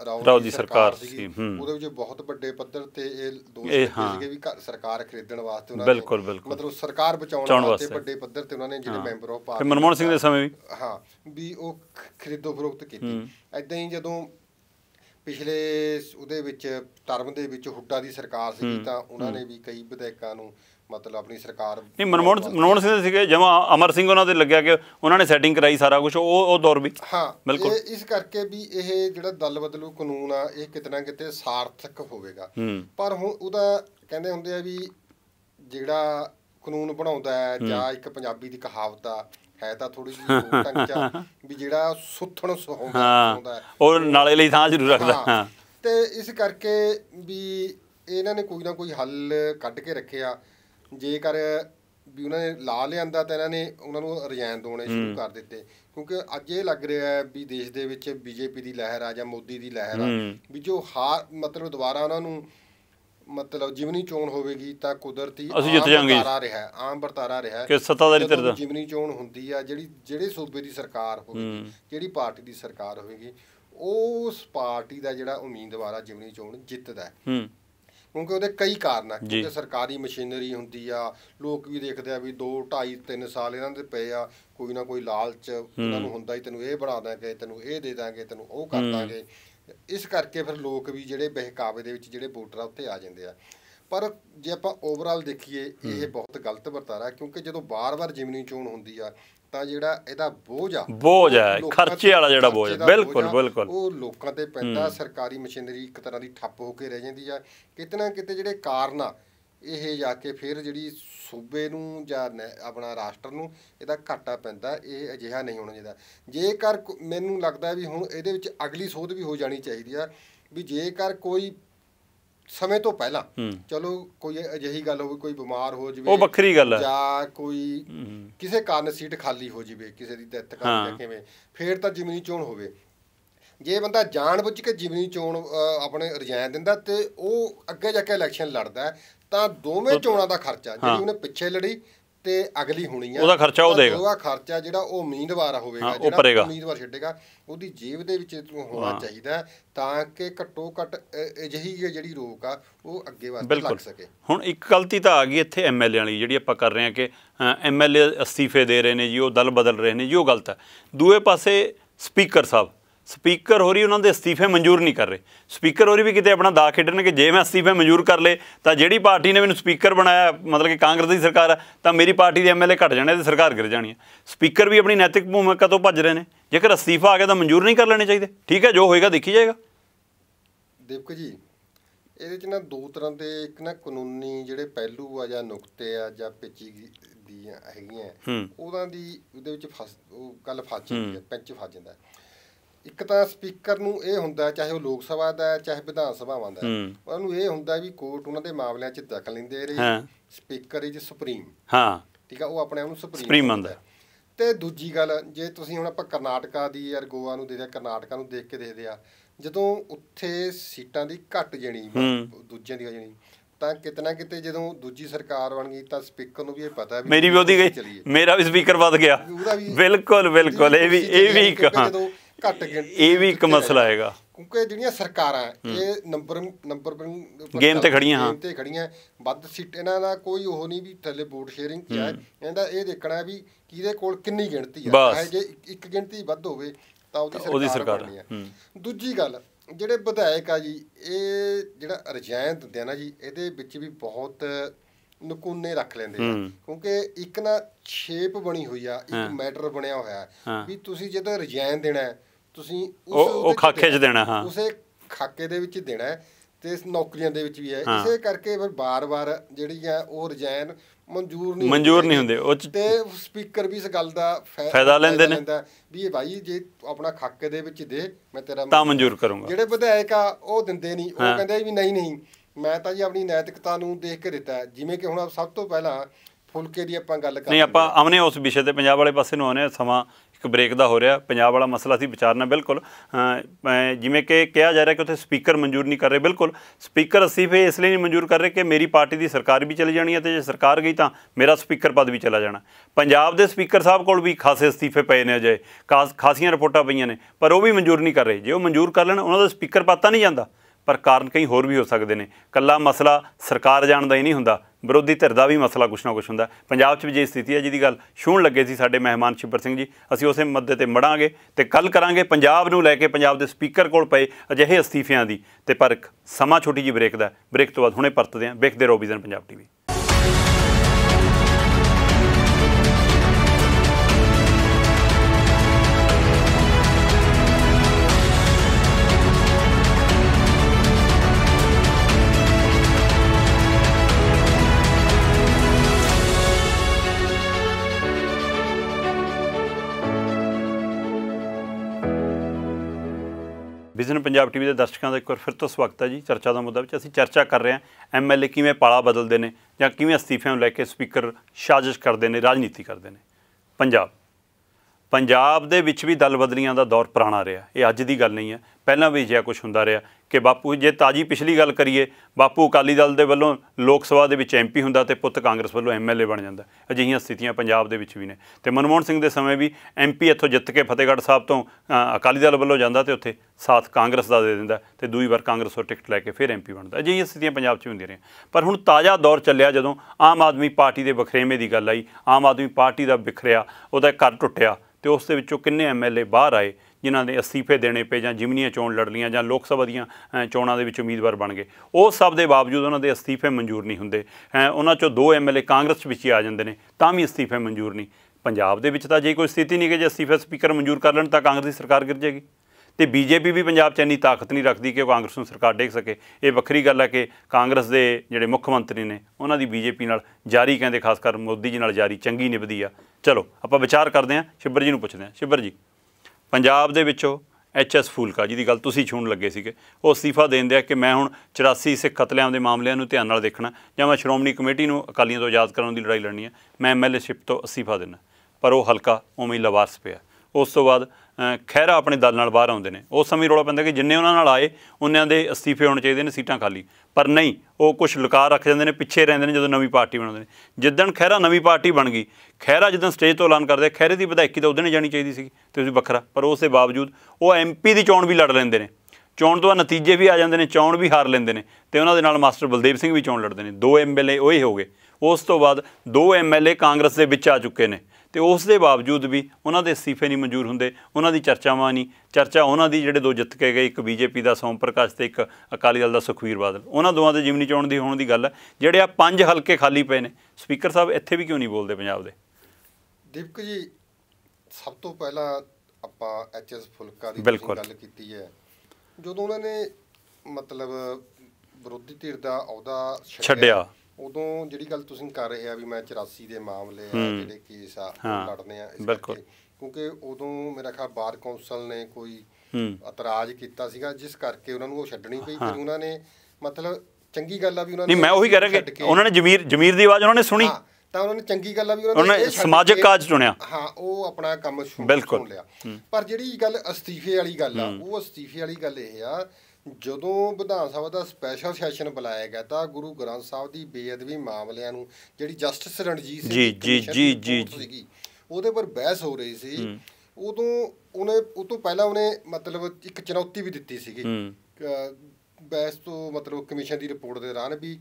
S2: ਰਾਓ ਦੀ ਸਰਕਾਰ ਸੀ ਉਹਦੇ ਵਿੱਚ ਬਹੁਤ ਵੱਡੇ ਪੱਧਰ ਤੇ ਇਹ ਦੋਸ਼ ਸੀਗੇ ਵੀ ਸਰਕਾਰ ਖਰੀਦਣ ਵਾਸਤੇ ਉਹਨਾਂ ਨੇ ਮਤਲਬ ਸਰਕਾਰ ਬਚਾਉਣ ਵਾਸਤੇ ਵੱਡੇ ਪੱਧਰ ਤੇ ਉਹਨਾਂ ਨੇ ਜਿਹੜੇ ਮੈਂਬਰ ਆਫ ਮਨਮੋਹਨ ਸਿੰਘ ਦੇ ਸਮੇਂ ਵੀ ਹਾਂ ਵੀ ਉਹ ਖਰੀਦੋ ਫਰੋਖਤ ਕੀਤੀ ਐਦਾਂ ਹੀ ਜਦੋਂ ਪਿਛਲੇ ਉਹਦੇ ਵਿੱਚ ਧਰਮ ਦੇ ਵਿੱਚ ਹੁੱਡਾ ਦੀ ਸਰਕਾਰ ਸੀ ਤਾਂ ਉਹਨਾਂ ਨੇ ਵੀ ਕਈ ਵਿਧਾਇਕਾਂ ਨੂੰ ਮਤਲਬ ਆਪਣੀ ਸਰਕਾਰ ਨਹੀਂ ਮਨਮੋਹਨ ਮਨਮੋਹਨ
S1: ਸਿੰਘ ਸੀਗੇ ਜਮਾ ਅਮਰ ਸਿੰਘ ਉਹਨਾਂ ਦੇ ਲੱਗਿਆ ਕਿ ਉਹਨਾਂ ਨੇ ਸੈਟਿੰਗ ਕਰਾਈ ਸਾਰਾ ਕੁਝ ਉਹ ਉਹ ਦੌਰ ਵੀ
S2: ਹਾਂ ਬਿਲਕੁਲ ਇਸ ਕਰਕੇ ਵੀ ਇਹ ਜਿਹੜਾ ਦਲ ਬਦਲੂ ਕਾਨੂੰਨ ਆ ਇਹ ਕਿਤਨਾ ਕਿਤੇ ਸਾਰਥਕ ਹੋਵੇਗਾ ਪਰ ਹੁਣ ਉਹਦਾ ਕਹਿੰਦੇ ਹੁੰਦੇ ਆ ਵੀ ਜਿਹੜਾ ਕਾਨੂੰਨ ਬਣਾਉਂਦਾ ਹੈ ਜਾਂ ਇੱਕ ਪੰਜਾਬੀ ਦੀ ਕਹਾਵਤ ਆ ਹੈ ਤਾਂ ਥੋੜੀ ਜਿਹੀ ਟੰਕਾ ਵੀ ਜਿਹੜਾ ਸੁੱਥਣ ਸੁਹਾਉਂਦਾ ਹੁੰਦਾ
S1: ਉਹ ਨਾਲੇ ਲਈ ਥਾਂ ਜ਼ਰੂਰ ਰੱਖਦਾ ਹਾਂ
S2: ਤੇ ਇਸ ਕਰਕੇ ਵੀ ਇਹਨਾਂ ਨੇ ਕੋਈ ਨਾ ਕੋਈ ਹੱਲ ਕੱਢ ਕੇ ਰੱਖਿਆ ਜੇਕਰ ਵੀ ਉਹਨਾਂ ਨੇ ਲਾ ਲਿਆਂਦਾ ਤਾਂ ਇਹਨਾਂ ਨੇ ਉਹਨਾਂ ਨੂੰ ਰਜਾਨ ਦੋਣੇ ਸ਼ੁਰੂ ਕਰ ਦਿੱਤੇ ਕਿਉਂਕਿ ਅੱਜ ਇਹ ਲੱਗ ਰਿਹਾ ਹੈ ਵੀ ਦੇਸ਼ ਦੇ ਵਿੱਚ ਬੀਜੇਪੀ ਦੀ ਲਹਿਰ ਆ ਜਾਂ ਮੋਦੀ ਦੀ ਲਹਿਰ ਆ ਵੀ ਜੋ ਹਾਰ ਮਤਲਬ ਦੁਬਾਰਾ ਉਹਨਾਂ ਨੂੰ ਮਤਲਬ ਜਿਵਨੀ ਚੋਣ ਹੋਵੇਗੀ ਤਾਂ ਕੁਦਰਤੀ ਅਸੀਂ ਜਿੱਤ ਜਾਾਂਗੇ ਵਰਤਾਰਾ ਰਿਹਾ ਹੈ ਆਮ ਵਰਤਾਰਾ ਰਿਹਾ ਹੈ ਕਿ ਸੱਤਾਧਾਰੀ ਧਿਰ ਦਾ ਚੋਣ ਹੁੰਦੀ ਆ ਜਿਹੜੀ ਜਿਹੜੇ ਸੂਬੇ ਦੀ ਸਰਕਾਰ ਹੋਵੇਗੀ ਜਿਹੜੀ ਪਾਰਟੀ ਦੀ ਸਰਕਾਰ ਹੋਵੇਗੀ ਉਸ ਪਾਰਟੀ ਦਾ ਜਿਹੜਾ ਉਮੀਦਵਾਰ ਆ ਜਿਵਨੀ ਚੋਣ ਜਿੱਤਦਾ ਹੈ ਕਿਉਂਕਿ ਉਹਦੇ ਕਈ ਕਾਰਨ ਆ ਕਿਉਂਕਿ ਸਰਕਾਰੀ ਮਸ਼ੀਨਰੀ ਹੁੰਦੀ ਆ ਲੋਕ ਵੀ ਦੇਖਦੇ ਆ ਵੀ 2 2.5 3 ਸਾਲ ਇਹਨਾਂ ਦੇ ਪਏ ਆ ਕੋਈ ਨਾ ਕੋਈ ਲਾਲਚ ਉਹਨਾਂ ਨੂੰ ਹੁੰਦਾ ਹੀ ਤੈਨੂੰ ਇਹ ਬਣਾ ਦਾਂਗੇ ਤੈਨੂੰ ਇਹ ਦੇ ਦਾਂਗੇ ਤੈਨੂੰ ਉਹ ਕਰ ਦਾਂਗੇ ਇਸ ਕਰਕੇ ਫਿਰ ਲੋਕ ਵੀ ਜਿਹੜੇ ਬਹਿਕਾਵੇ ਦੇ ਵਿੱਚ ਜਿਹੜੇ ਵੋਟਰ ਆ ਉੱਥੇ ਆ ਜਾਂਦੇ ਆ ਪਰ ਜੇ ਆਪਾਂ ਓਵਰਆਲ ਦੇਖੀਏ ਇਹ ਬਹੁਤ ਗਲਤ ਵਰਤਾਰਾ ਕਿਉਂਕਿ ਜਦੋਂ ਬਾਰ-ਬਾਰ ਜਿਮਨੀ ਚੋਣ ਹੁੰਦੀ ਆ ਤਾਂ ਜਿਹੜਾ ਇਹਦਾ ਬੋਝ ਆ ਬੋਝ ਆ ਖਰਚੇ ਵਾਲਾ ਜਿਹੜਾ ਬੋਝ ਬਿਲਕੁਲ ਬਿਲਕੁਲ ਉਹ ਲੋਕਾਂ ਤੇ ਪੈਂਦਾ ਸਰਕਾਰੀ ਮਸ਼ੀਨਰੀ ਇੱਕ ਤਰ੍ਹਾਂ ਦੀ ਠੱਪ ਹੋ ਕੇ ਰਹਿ ਜਾਂਦੀ ਆ ਕਿਤੇ ਨਾ ਕਿਤੇ ਜਿਹੜੇ ਕਾਰਨ ਆ ਇਹ ਜਾ ਕੇ ਫਿਰ ਜਿਹੜੀ ਸੂਬੇ ਨੂੰ ਜਾਂ ਆਪਣਾ ਰਾਸ਼ਟਰ ਨੂੰ ਇਹਦਾ ਘਾਟਾ ਪੈਂਦਾ ਇਹ ਅਜਿਹਾ ਨਹੀਂ ਹੋਣਾ ਚਾਹੀਦਾ ਜੇਕਰ ਮੈਨੂੰ ਲੱਗਦਾ ਵੀ ਹੁਣ ਇਹਦੇ ਵਿੱਚ ਅਗਲੀ ਸੋਧ ਵੀ ਹੋ ਜਾਣੀ ਚਾਹੀਦੀ ਆ ਵੀ ਜੇਕਰ ਕੋਈ ਸਮੇਂ ਤੋਂ ਪਹਿਲਾਂ ਚਲੋ ਕੋਈ ਅਜਿਹੀ ਗੱਲ ਹੋਵੇ ਕੋਈ ਬਿਮਾਰ ਹੋ ਜਵੇ ਉਹ ਵੱਖਰੀ ਗੱਲ ਹੈ ਜਾਂ ਕੋਈ ਕਿਸੇ ਕਾਰਨ ਸੀਟ ਖਾਲੀ ਹੋ ਜਵੇ ਕਿਸੇ ਦੀ ਡੈਥ ਕਰ ਜਾਂ ਕਿਵੇਂ ਫੇਰ ਤਾਂ ਜਿਮਨੀ ਚੋਣ ਹੋਵੇ ਜੇ ਬੰਦਾ ਜਾਣਬੁੱਝ ਕੇ ਜਿਮਨੀ ਚੋਣ ਆਪਣੇ ਰਜਾਇ ਦਿੰਦਾ ਤੇ ਉਹ ਅੱਗੇ ਜਾ ਕੇ ਇਲੈਕਸ਼ਨ ਲੜਦਾ ਤਾਂ ਦੋਵੇਂ ਚੋਣਾਂ ਦਾ ਖਰਚਾ ਜਿਹੜੀ ਉਹਨੇ ਪਿੱਛੇ ਲੜੀ ਤੇ ਅਗਲੀ ਹੋਣੀ ਆ ਉਹਦਾ ਖਰਚਾ ਉਹ ਦੇਗਾ ਉਹਦਾ ਖਰਚਾ ਜਿਹੜਾ ਉਹ ਉਮੀਦਵਾਰ ਹੋਵੇਗਾ ਜਿਹੜਾ ਉਮੀਦਵਾਰ ਛੱਡੇਗਾ ਉਹਦੀ ਜੇਬ ਦੇ ਵਿੱਚ ਹੋਣਾ ਚਾਹੀਦਾ ਤਾਂ ਕਿ ਘੱਟੋ ਘੱਟ ਅਜਿਹੀ ਜਿਹੜੀ ਰੋਕ ਆ ਉਹ ਅੱਗੇ ਵਾਸਤੇ ਲੱਗ ਸਕੇ
S1: ਹੁਣ ਇੱਕ ਗਲਤੀ ਤਾਂ ਆ ਗਈ ਇੱਥੇ ਐਮਐਲਏ ਵਾਲੀ ਜਿਹੜੀ ਆਪਾਂ ਕਰ ਰਹੇ ਆ ਕਿ ਐਮਐਲਏ ਅਸਤੀਫੇ ਦੇ ਰਹੇ ਨੇ ਜੀ ਉਹ ਦਲ ਬਦਲ ਰਹੇ ਨੇ ਜੀ ਉਹ ਗਲਤ ਹੈ ਦੂਏ ਪਾਸੇ ਸਪੀਕਰ ਸਾਹਿਬ ਸਪੀਕਰ ਹੋਰੀ ਉਹਨਾਂ ਦੇ ਅਸਤੀਫੇ ਮਨਜ਼ੂਰ ਨਹੀਂ ਕਰ ਰਹੇ ਸਪੀਕਰ ਹੋਰੀ ਵੀ ਕਿਤੇ ਆਪਣਾ ਦਾ ਖੇਡਣ ਕਿ ਜੇ ਮੈਂ ਅਸਤੀਫੇ ਮਨਜ਼ੂਰ ਕਰ ਲੇ ਤਾਂ ਜਿਹੜੀ ਪਾਰਟੀ ਨੇ ਮੈਨੂੰ ਸਪੀਕਰ ਬਣਾਇਆ ਮਤਲਬ ਕਿ ਕਾਂਗਰਸ ਦੀ ਸਰਕਾਰ ਤਾਂ ਮੇਰੀ ਪਾਰਟੀ ਦੇ ਐਮਐਲਏ ਘਟ ਜਾਣੇ ਤੇ ਸਰਕਾਰ ਗਿਰ ਜਾਣੀ ਹੈ ਸਪੀਕਰ ਵੀ ਆਪਣੀ ਨੈਤਿਕ ਭੂਮਿਕਾ ਤੋਂ ਭੱਜ ਰਹੇ ਨੇ ਜੇਕਰ ਅਸਤੀਫਾ ਆ ਗਿਆ ਤਾਂ ਮਨਜ਼ੂਰ ਨਹੀਂ ਕਰ ਲੈਣੇ ਚਾਹੀਦੇ ਠੀਕ ਹੈ ਜੋ ਹੋਏਗਾ ਦੇਖੀ ਜਾਏਗਾ
S2: ਦੇਵਕ ਜੀ ਇਹਦੇ 'ਚ ਨਾ ਦੋ ਤਰ੍ਹਾਂ ਦੇ ਇੱਕ ਨਾ ਕਾਨੂੰਨੀ ਜਿਹੜੇ ਪਹਿਲੂ ਆ ਜਾਂ ਨੁਕਤੇ ਆ ਜਾਂ ਪੇਚੀਗੀ ਦੀਆਂ ਹੈਗੀਆਂ ਉਹਨਾਂ ਦੀ ਉਹਦੇ ਵਿੱਚ ਫਸ ਉਹ ਗੱਲ ਫਸ ਜਾਂਦੀ ਹੈ ਪੈਂਚ ਫਸ ਜਾਂਦਾ ਹੈ ਇੱਕ ਤਾਂ ਸਪੀਕਰ ਨੂੰ ਇਹ ਹੁੰਦਾ ਚਾਹੇ ਉਹ ਲੋਕ ਸਭਾ ਦਾ ਚਾਹੇ ਵਿਧਾਨ ਸਭਾਵਾਂ ਦਾ ਉਹਨਾਂ ਨੂੰ ਇਹ ਹੁੰਦਾ ਵੀ ਕੋਰਟ ਉਹਨਾਂ ਦੇ ਮਾਮਲਿਆਂ 'ਚ ਦਖਲ ਨਹੀਂ ਦੇ ਰਹੀ ਸਪੀਕਰ ਇਜ ਸੁਪਰੀਮ ਹਾਂ ਠੀਕ ਆ ਉਹ ਆਪਣੇ ਆਪ ਨੂੰ ਸੁਪਰੀਮ ਮੰਨਦਾ ਤੇ ਦੂਜੀ ਗੱਲ ਜੇ ਤੁਸੀਂ ਹੁਣ ਆਪਾਂ ਕਰਨਾਟਕਾ ਦੀ ਯਾਰ ਗੋਆ ਨੂੰ ਦੇਖਿਆ ਕਰਨਾਟਕਾ ਨੂੰ ਦੇਖ ਕੇ ਦੇਖਦੇ ਆ ਜਦੋਂ ਉੱਥੇ ਸੀਟਾਂ ਦੀ ਘਟ ਜਣੀ ਦੂਜਿਆਂ ਦੀ ਹੋ ਜਣੀ ਤਾਂ ਕਿਤਨਾ ਕਿਤੇ ਜਦੋਂ ਦੂਜੀ ਸਰਕਾਰ ਬਣ ਗਈ ਤਾਂ ਸਪੀਕਰ ਨੂੰ ਵੀ ਇਹ ਪਤਾ ਵੀ ਮੇਰੀ ਵੀ ਉਹਦੀ ਗਈ
S1: ਮੇਰਾ ਵੀ ਸਪੀਕਰ ਵੱਧ ਗਿਆ ਬਿਲਕੁਲ ਬਿਲਕੁਲ ਇਹ ਵੀ ਇਹ ਵੀ ਕਹਾਂ ਘੱਟ ਗਿਣਤੀ ਇਹ ਵੀ ਇੱਕ ਮਸਲਾ ਹੈਗਾ
S2: ਕਿਉਂਕਿ ਜਿਹੜੀਆਂ ਸਰਕਾਰਾਂ ਇਹ ਨੰਬਰ ਨੰਬਰ ਗੇਮ ਤੇ ਖੜੀਆਂ ਹਾਂ ਗੇਮ ਤੇ ਖੜੀਆਂ ਵੱਧ ਸੀਟ ਇਹਨਾਂ ਦਾ ਕੋਈ ਉਹ ਨਹੀਂ ਵੀ ਥੱਲੇ ਵੋਟ ਸ਼ੇਅਰਿੰਗ ਕਿਹਾ ਇਹਦਾ ਇਹ ਦੇਖਣਾ ਵੀ ਕਿਹਦੇ ਕੋਲ ਕਿੰਨੀ ਗਿਣਤੀ ਹੈ ਜੇ ਇੱਕ ਗਿਣਤੀ ਵੱਧ ਹੋਵੇ ਤਾਂ ਉਹਦੀ ਸਰਕਾਰ ਬਣਨੀ ਹੈ ਦੂਜੀ ਗੱਲ ਜਿਹੜੇ ਵਿਧਾਇਕ ਆ ਜੀ ਇਹ ਜਿਹੜਾ ਰਜਾਇਤ ਦਿੰਦੇ ਆ ਨਾ ਜੀ ਇਹਦੇ ਵਿੱਚ ਵੀ ਬਹੁਤ ਨਕੂਨੇ ਰੱਖ ਲੈਂਦੇ ਆ ਕਿਉਂਕਿ ਇੱਕ ਨਾ ਛੇਪ ਬਣੀ ਹੋਈ ਆ ਇੱਕ ਮੈਟਰ ਬਣਿਆ ਹੋਇਆ ਹੈ ਵੀ ਤੁਸੀਂ ਜੇ ਤਾਂ ਰਜਾਇਨ ਦੇਣਾ ਤੁਸੀਂ ਉਸ ਉਹ ਖਾਕੇ 'ਚ ਦੇਣਾ ਹਾਂ ਉਸੇ ਖਾਕੇ ਦੇ ਵਿੱਚ ਦੇਣਾ ਤੇ ਨੌਕਰੀਆਂ ਦੇ ਵਿੱਚ ਵੀ ਹੈ ਇਸੇ ਕਰਕੇ ਫਿਰ ਬਾਰ-ਬਾਰ ਜਿਹੜੀ ਆ ਉਹ ਰਜਾਇਨ ਮਨਜ਼ੂਰ ਨਹੀਂ ਮਨਜ਼ੂਰ ਨਹੀਂ ਹੁੰਦੇ ਉਹ ਤੇ ਸਪੀਕਰ ਵੀ ਇਸ ਗੱਲ ਦਾ ਫਾਇਦਾ ਲੈਂਦੇ ਨੇ ਵੀ ਇਹ ਭਾਈ ਜੇ ਆਪਣਾ ਖਾਕੇ ਦੇ ਵਿੱਚ ਦੇ ਮੈਂ ਤੇਰਾ ਤਾਂ ਮਨਜ਼ੂਰ ਕਰੂੰਗਾ ਜਿਹੜੇ ਵਿਧਾਇਕ ਆ ਉਹ ਦਿੰਦੇ ਨਹੀਂ ਉਹ ਕਹਿੰਦੇ ਵੀ ਨਹੀਂ ਨਹੀਂ ਮੈਂ ਤਾਂ ਜੀ ਆਪਣੀ ਨੈਤਿਕਤਾ ਨੂੰ ਦੇਖ ਕੇ ਦਿੱਤਾ ਜਿਵੇਂ ਕਿ ਹੁਣ ਆਪ ਸਭ ਤੋਂ ਪਹਿਲਾਂ ਫੁਲਕੇ ਦੀ ਆਪਾਂ ਗੱਲ ਕਰ ਨਹੀਂ ਆਪਾਂ
S1: ਆਮਨੇ ਉਸ ਵਿਸ਼ੇ ਤੇ ਪੰਜਾਬ ਵਾਲੇ ਪਾਸੇ ਨੂੰ ਆਉਨੇ ਸਮਾਂ ਇੱਕ ਬ੍ਰੇਕ ਦਾ ਹੋ ਰਿਹਾ ਪੰਜਾਬ ਵਾਲਾ ਮਸਲਾ ਸੀ ਵਿਚਾਰਨਾ ਬਿਲਕੁਲ ਜਿਵੇਂ ਕਿ ਕਿਹਾ ਜਾ ਰਿਹਾ ਕਿ ਉੱਥੇ ਸਪੀਕਰ ਮਨਜ਼ੂਰ ਨਹੀਂ ਕਰ ਰਹੇ ਬਿਲਕੁਲ ਸਪੀਕਰ ਅਸੀਂ ਫੇ ਇਸ ਲਈ ਨਹੀਂ ਮਨਜ਼ੂਰ ਕਰ ਰਹੇ ਕਿ ਮੇਰੀ ਪਾਰਟੀ ਦੀ ਸਰਕਾਰ ਵੀ ਚਲੀ ਜਾਣੀ ਹੈ ਤੇ ਜੇ ਸਰਕਾਰ ਗਈ ਤਾਂ ਮੇਰਾ ਸਪੀਕਰ ਪਦ ਵੀ ਚਲਾ ਜਾਣਾ ਪੰਜਾਬ ਦੇ ਸਪੀਕਰ ਸਾਹਿਬ ਕੋਲ ਵੀ ਖਾਸੇ ਅਸਤੀਫੇ ਪਏ ਨੇ ਅਜੇ ਖਾਸੀਆਂ ਰਿਪੋਰਟਾਂ ਪਈਆਂ ਨੇ ਪਰ ਉਹ ਵੀ ਮਨਜ਼ੂਰ ਨਹੀਂ ਕਰ ਰਹੇ ਜੇ ਉਹ ਮਨਜ਼ੂਰ ਕਰ ਲੈਣ ਉਹਨਾਂ ਦਾ ਸਪੀਕਰ ਪਦ ਤਾਂ ਨਹੀਂ ਜਾਂਦਾ ਪਰ ਕਾਰਨ ਕਈ ਹੋਰ ਵੀ ਹੋ ਸਕਦੇ ਨੇ ਕੱਲਾ ਮਸਲਾ ਸਰਕਾਰ ਜਾਣ ਦਾ ਹੀ ਨਹੀਂ ਹੁੰਦਾ ਵਿਰੋਧੀ ਧਿਰ ਦਾ ਵੀ ਮਸਲਾ ਕੁਛ ਨਾ ਕੁਛ ਹੁੰਦਾ ਪੰਜਾਬ 'ਚ ਵੀ ਜੇ ਸਥਿਤੀ ਹੈ ਜਿਹਦੀ ਗੱਲ ਛੂਣ ਲੱਗੇ ਸੀ ਸਾਡੇ ਮਹਿਮਾਨ ਸ਼ਿਪਰ ਸਿੰਘ ਜੀ ਅਸੀਂ ਉਸੇ ਮੱਦੇ ਤੇ ਮੜਾਂਗੇ ਤੇ ਕੱਲ ਕਰਾਂਗੇ ਪੰਜਾਬ ਨੂੰ ਲੈ ਕੇ ਪੰਜਾਬ ਦੇ ਸਪੀਕਰ ਕੋਲ ਪਏ ਅਜਿਹੇ ਅਸਤੀਫਿਆਂ ਦੀ ਤੇ ਪਰ ਸਮਾਂ ਛੋਟੀ ਜੀ ਬ੍ਰੇਕ ਦਾ ਬ੍ਰੇਕ ਤੋਂ ਬਾਅਦ ਹੁਣੇ ਪਰਤਦੇ ਆਂ ਵੇਖਦੇ ਰਹੋ vision Punjab TV Punjab TV ਦੇ ਦਰਸ਼ਕਾਂ ਦਾ ਇੱਕ ਵਾਰ ਫਿਰ ਤੋਂ ਸਵਾਗਤ ਹੈ ਜੀ ਚਰਚਾ ਦਾ ਮੁੱਦਾ ਵਿੱਚ ਅਸੀਂ ਚਰਚਾ ਕਰ ਰਹੇ ਹਾਂ ਐਮਐਲਏ ਕਿਵੇਂ ਪਾਲਾ ਬਦਲਦੇ ਨੇ ਜਾਂ ਕਿਵੇਂ ਅਸਤੀਫਿਆਂ ਨੂੰ ਲੈ ਕੇ ਸਪੀਕਰ ਸਾਜ਼ਿਸ਼ ਕਰਦੇ ਨੇ ਰਾਜਨੀਤੀ ਕਰਦੇ ਨੇ ਪੰਜਾਬ ਪੰਜਾਬ ਦੇ ਵਿੱਚ ਵੀ ਦਲ ਬਦਲੀਆਂ ਦਾ ਦੌਰ ਪੁਰਾਣਾ ਰਿਹਾ ਇਹ ਅੱਜ ਦੀ ਗੱਲ ਨਹੀਂ ਹੈ ਪਹਿਲਾਂ ਵੀ ਜਿਆ ਕੁਝ ਹੁੰਦਾ ਰਿਹਾ ਕਿ ਬਾਪੂ ਜੇ ਤਾਜੀ ਪਿਛਲੀ ਗੱਲ ਕਰੀਏ ਬਾਪੂ ਅਕਾਲੀ ਦਲ ਦੇ ਵੱਲੋਂ ਲੋਕ ਸਭਾ ਦੇ ਵਿੱਚ ਐਮਪੀ ਹੁੰਦਾ ਤੇ ਪੁੱਤ ਕਾਂਗਰਸ ਵੱਲੋਂ ਐਮਐਲਏ ਬਣ ਜਾਂਦਾ ਅਜਿਹੀਆਂ ਸਥਿਤੀਆਂ ਪੰਜਾਬ ਦੇ ਵਿੱਚ ਵੀ ਨੇ ਤੇ ਮਨਮੋਹਨ ਸਿੰਘ ਦੇ ਸਮੇਂ ਵੀ ਐਮਪੀ ਇੱਥੋਂ ਜਿੱਤ ਕੇ ਫਤਿਹਗੜ੍ਹ ਸਾਹਿਬ ਤੋਂ ਅਕਾਲੀ ਦਲ ਵੱਲੋਂ ਜਾਂਦਾ ਤੇ ਉੱਥੇ ਸਾਥ ਕਾਂਗਰਸ ਦਾ ਦੇ ਦਿੰਦਾ ਤੇ ਦੂਈ ਵਾਰ ਕਾਂਗਰਸ ਤੋਂ ਟਿਕਟ ਲੈ ਕੇ ਫਿਰ ਐਮਪੀ ਬਣਦਾ ਅਜਿਹੀਆਂ ਸਥਿਤੀਆਂ ਪੰਜਾਬ 'ਚ ਹੁੰਦੀਆਂ ਰਹੀਆਂ ਪਰ ਹੁਣ ਤਾਜ਼ਾ ਦੌਰ ਚੱਲਿਆ ਜਦੋਂ ਆਮ ਆਦਮੀ ਪਾਰਟੀ ਦੇ ਬਖਰੇਵੇਂ ਦੀ ਗੱਲ ਆਈ ਆਮ ਆਦਮੀ ਪਾਰਟੀ ਦਾ ਵਿਖਰਿਆ ਉਹਦਾ ਘਰ ਟੁੱਟਿਆ ਤੇ ਉਸ ਦੇ ਵਿੱਚੋਂ ਕਿੰਨੇ ਐਮਐਲਏ ਬਾਹਰ ਆਏ ਜਿਨ੍ਹਾਂ ਨੇ ਅਸਤੀਫੇ ਦੇਣੇ ਪਏ ਜਾਂ ਜਿਮਨੀਆਂ ਚੋਣ ਲੜ ਲੀਆਂ ਜਾਂ ਲੋਕ ਸਭਾ ਦੀਆਂ ਚੋਣਾਂ ਦੇ ਵਿੱਚ ਉਮੀਦਵਾਰ ਬਣ ਗਏ ਉਹ ਸਭ ਦੇ ਬਾਵਜੂਦ ਉਹਨਾਂ ਦੇ ਅਸਤੀਫੇ ਮਨਜ਼ੂਰ ਨਹੀਂ ਹੁੰਦੇ ਉਹਨਾਂ ਚੋਂ ਦੋ ਐਮਐਲਏ ਕਾਂਗਰਸ ਵਿੱਚ ਹੀ ਆ ਜਾਂਦੇ ਨੇ ਤਾਂ ਵੀ ਅਸਤੀਫੇ ਮਨਜ਼ੂਰ ਨਹੀਂ ਪੰਜਾਬ ਦੇ ਵਿੱਚ ਤਾਂ ਜੇ ਕੋਈ ਸਥਿਤੀ ਨਹੀਂ ਕਿ ਜੇ ਅਸਤੀਫਾ ਸਪੀਕਰ ਮਨਜ਼ੂਰ ਕਰ ਲੈਣ ਤਾਂ ਕਾਂਗਰਸ ਦੀ ਸਰਕਾਰ ਗਿਰ ਜਾਏਗੀ ਤੇ ਬੀਜੇਪੀ ਵੀ ਪੰਜਾਬ 'ਚ ਇੰਨੀ ਤਾਕਤ ਨਹੀਂ ਰੱਖਦੀ ਕਿ ਉਹ ਕਾਂਗਰਸ ਨੂੰ ਸਰਕਾਰ ਡੇਕ ਸਕੇ ਇਹ ਵੱਖਰੀ ਗੱਲ ਹੈ ਕਿ ਕਾਂਗਰਸ ਦੇ ਜਿਹੜੇ ਮੁੱਖ ਮੰਤਰੀ ਨੇ ਉਹਨਾਂ ਦੀ ਬੀਜੇਪੀ ਨਾਲ ਜਾਰੀ ਕਹਿੰਦੇ ਖਾਸ ਕਰ ਮੋਦੀ ਜੀ ਨਾਲ ਜਾਰੀ ਚੰਗੀ ਨਿਭਦੀ ਆ ਚਲੋ ਆਪਾਂ ਵਿਚਾਰ ਕਰਦੇ ਹਾਂ ਸ਼ਿਬਰ ਜੀ ਨੂੰ ਪੁੱਛਦੇ ਹਾਂ ਸ਼ਿਬਰ ਜੀ ਪੰਜਾਬ ਦੇ ਵਿੱਚੋਂ ਐਚਐਸ ਫੂਲਕਾ ਜਿਹਦੀ ਗੱਲ ਤੁਸੀਂ ਛੂਣ ਲੱਗੇ ਸੀਗੇ ਉਹ ਅਸਤੀਫਾ ਦੇ ਆ ਕਿ ਮੈਂ ਹੁਣ 84 ਸਿੱਖ ਕਤਲਿਆਂ ਦੇ ਮਾਮਲਿਆਂ ਨੂੰ ਧਿਆਨ ਨਾਲ ਦੇਖਣਾ ਜਾਂ ਮੈਂ ਸ਼੍ਰੋਮਣੀ ਕਮੇਟੀ ਨੂੰ ਅਕਾਲੀਆਂ ਤੋਂ ਆਜ਼ਾਦ ਕਰਾਉਣ ਦੀ ਲੜਾਈ ਲੜਨੀ ਹੈ ਮੈਂ ਐਮਐਲਏਸ਼ਿਪ ਤੋਂ ਅਸਤੀਫਾ ਦੇਣਾ ਪਰ ਉਹ ਹਲਕਾ ਉਵੇਂ ਹੀ ਲਵਾਰਸ ਪਿਆ ਉਸ ਤੋਂ ਬਾਅਦ ਖੈਰਾ ਆਪਣੇ ਦਲ ਨਾਲ ਬਾਹਰ ਆਉਂਦੇ ਨੇ ਉਸ ਸਮੇਂ ਰੋਲਾ ਪੈਂਦਾ ਕਿ ਜਿੰਨੇ ਉਹਨਾਂ ਨਾਲ ਆਏ ਉਹਨਾਂ ਦੇ ਅਸਤੀਫੇ ਹੋਣੇ ਚਾਹੀਦੇ ਨੇ ਸੀਟਾਂ ਖਾਲੀ ਪਰ ਨਹੀਂ ਉਹ ਕੁਝ ਲੁਕਾ ਰੱਖ ਜਾਂਦੇ ਨੇ ਪਿੱਛੇ ਰਹਿੰਦੇ ਨੇ ਜਦੋਂ ਨਵੀਂ ਪਾਰਟੀ ਬਣਾਉਂਦੇ ਨੇ ਜਿੱਦਣ ਖੈਰਾ ਨਵੀਂ ਪਾਰਟੀ ਬਣ ਗਈ ਖੈਰਾ ਜਦੋਂ ਸਟੇਜ ਤੋਂ ਐਲਾਨ ਕਰਦੇ ਖੈਰੇ ਦੀ ਵਿਧਾਇਕੀ ਤਾਂ ਉਹਦੇ ਜਾਣੀ ਚਾਹੀਦੀ ਸੀ ਤੇ ਉਸ ਵੱਖਰਾ ਪਰ ਉਸ ਦੇ ਬਾਵਜੂਦ ਉਹ ਐਮਪੀ ਦੀ ਚੋਣ ਵੀ ਲੜ ਲੈਂਦੇ ਨੇ ਚੋਣ ਤੋਂ ਨਤੀਜੇ ਵੀ ਆ ਜਾਂਦੇ ਨੇ ਚੋਣ ਵੀ ਹਾਰ ਲੈਂਦੇ ਨੇ ਤੇ ਉਹਨਾਂ ਦੇ ਨਾਲ ਮਾਸਟਰ ਬਲਦੇਵ ਸਿੰਘ ਵੀ ਚੋਣ ਲੜਦੇ ਨੇ ਦੋ ਐਮਐਲਏ ਉਹੀ ਹੋ ਗਏ ਉਸ ਤੋਂ ਬਾਅਦ ਦੋ ਐਮਐਲਏ ਕਾਂਗਰਸ ਦੇ ਵਿੱਚ ਆ ਚੁੱਕੇ ਨੇ ਤੇ ਉਸ ਦੇ ਬਾਵਜੂਦ ਵੀ ਉਹਨਾਂ ਦੇ ਅਸਤੀਫੇ ਨਹੀਂ ਮਨਜ਼ੂਰ ਹੁੰਦੇ ਉਹਨਾਂ ਦੀ ਚਰਚਾਵਾਂ ਨਹੀਂ ਚਰਚਾ ਉਹਨਾਂ ਦੀ ਜਿਹੜੇ ਦੋ ਜਿੱਤ ਕੇ ਗਏ ਇੱਕ ਬੀਜੇਪੀ ਦਾ ਸੋਮ ਪ੍ਰਕਾਸ਼ ਤੇ ਇੱਕ ਅਕਾਲੀ ਦਲ ਦਾ ਸੁਖਵੀਰ ਬਾਦਲ ਉਹਨਾਂ ਦੋਵਾਂ ਦੇ ਜਿਮਨੀ ਚੋਣ ਦੀ ਹੋਣ ਦੀ ਗੱਲ ਹੈ ਜਿਹੜੇ ਆ ਪੰਜ ਹਲਕੇ ਖਾਲੀ ਪਏ ਨੇ ਸਪੀਕਰ ਸਾਹਿਬ ਇੱਥੇ ਵੀ ਕਿਉਂ ਨਹੀਂ ਬੋਲਦੇ ਪੰਜਾਬ ਦੇ
S2: ਦੀਪਕ ਜੀ ਸਭ ਤੋਂ ਪਹਿਲਾਂ ਆਪਾਂ ਐਚਐਸ ਫੁਲਕਾ ਦੀ ਗੱਲ ਕੀਤੀ ਹੈ ਜਦੋਂ ਉਹਨਾਂ ਨੇ ਮਤਲਬ ਵਿਰੋਧੀ ਧਿਰ ਦਾ ਅਹੁਦਾ ਛੱਡਿਆ ਉਦੋਂ ਜਿਹੜੀ ਗੱਲ ਤੁਸੀਂ ਕਰ ਰਹੇ ਆ ਵੀ ਮੈਂ 84 ਦੇ ਮਾਮਲੇ ਆ ਜਿਹੜੇ ਕੇਸ ਆ ਲੜਨੇ ਆ ਇਸ ਕਰਕੇ ਕਿਉਂਕਿ ਉਦੋਂ ਮੇਰਾ ਖਿਆਲ ਬਾਰ ਕੌਂਸਲ ਨੇ ਕੋਈ ਇਤਰਾਜ਼ ਕੀਤਾ ਸੀਗਾ ਜਿਸ ਕਰਕੇ ਉਹਨਾਂ ਨੂੰ ਉਹ ਛੱਡਣੀ ਪਈ ਫਿਰ ਉਹਨਾਂ ਨੇ ਮਤਲਬ ਚੰਗੀ ਗੱਲ ਆ ਵੀ ਉਹਨਾਂ ਨੇ ਨਹੀਂ ਮੈਂ ਉਹੀ ਕਹਿ ਰਿਹਾ
S1: ਕਿ ਉਹਨਾਂ ਨੇ ਜਮੀਰ ਜਮੀਰ ਦੀ ਆਵਾਜ਼ ਉਹਨਾਂ ਨੇ ਸੁਣੀ
S2: ਤਾਂ ਉਹਨਾਂ ਨੇ ਚੰਗੀ ਗੱਲ ਆ ਵੀ ਉਹਨਾਂ ਨੇ ਸਮਾਜਿਕ ਕਾਜ ਚੁਣਿਆ ਹਾਂ ਉਹ ਆਪਣਾ ਕੰਮ ਸ਼ੁਰੂ ਕਰ ਲਿਆ ਪਰ ਜਿਹੜੀ ਗੱਲ ਅਸਤੀਫੇ ਵਾਲੀ ਗੱਲ ਆ ਉਹ ਅਸਤੀਫੇ ਵਾਲੀ ਗੱਲ ਇਹ ਆ ਜਦੋਂ ਵਿਧਾਨ ਸਭਾ ਦਾ ਸਪੈਸ਼ਲ ਸੈਸ਼ਨ ਬੁਲਾਇਆ ਗਿਆ ਤਾਂ ਗੁਰੂ ਗ੍ਰੰਥ ਸਾਹਿਬ ਦੀ ਬੇਅਦਬੀ ਮਾਮਲਿਆਂ ਨੂੰ ਜਿਹੜੀ ਜਸਟਿਸ ਰਣਜੀਤ ਸਿੰਘ ਜੀ ਜੀ ਜੀ ਜੀ ਜੀ ਉਹਦੇ ਪਰ ਬਹਿਸ ਹੋ ਰਹੀ ਸੀ ਉਦੋਂ ਉਹਨੇ ਉਸ ਤੋਂ ਪਹਿਲਾਂ ਉਹਨੇ ਮਤਲਬ ਇੱਕ ਚੁਣੌਤੀ ਵੀ ਦਿੱਤੀ ਸੀਗੀ ਬਹਿਸ ਤੋਂ ਮਤਲਬ ਕਮਿਸ਼ਨ ਦੀ ਰਿਪੋਰਟ ਦੇ ਦੌਰਾਨ ਵੀ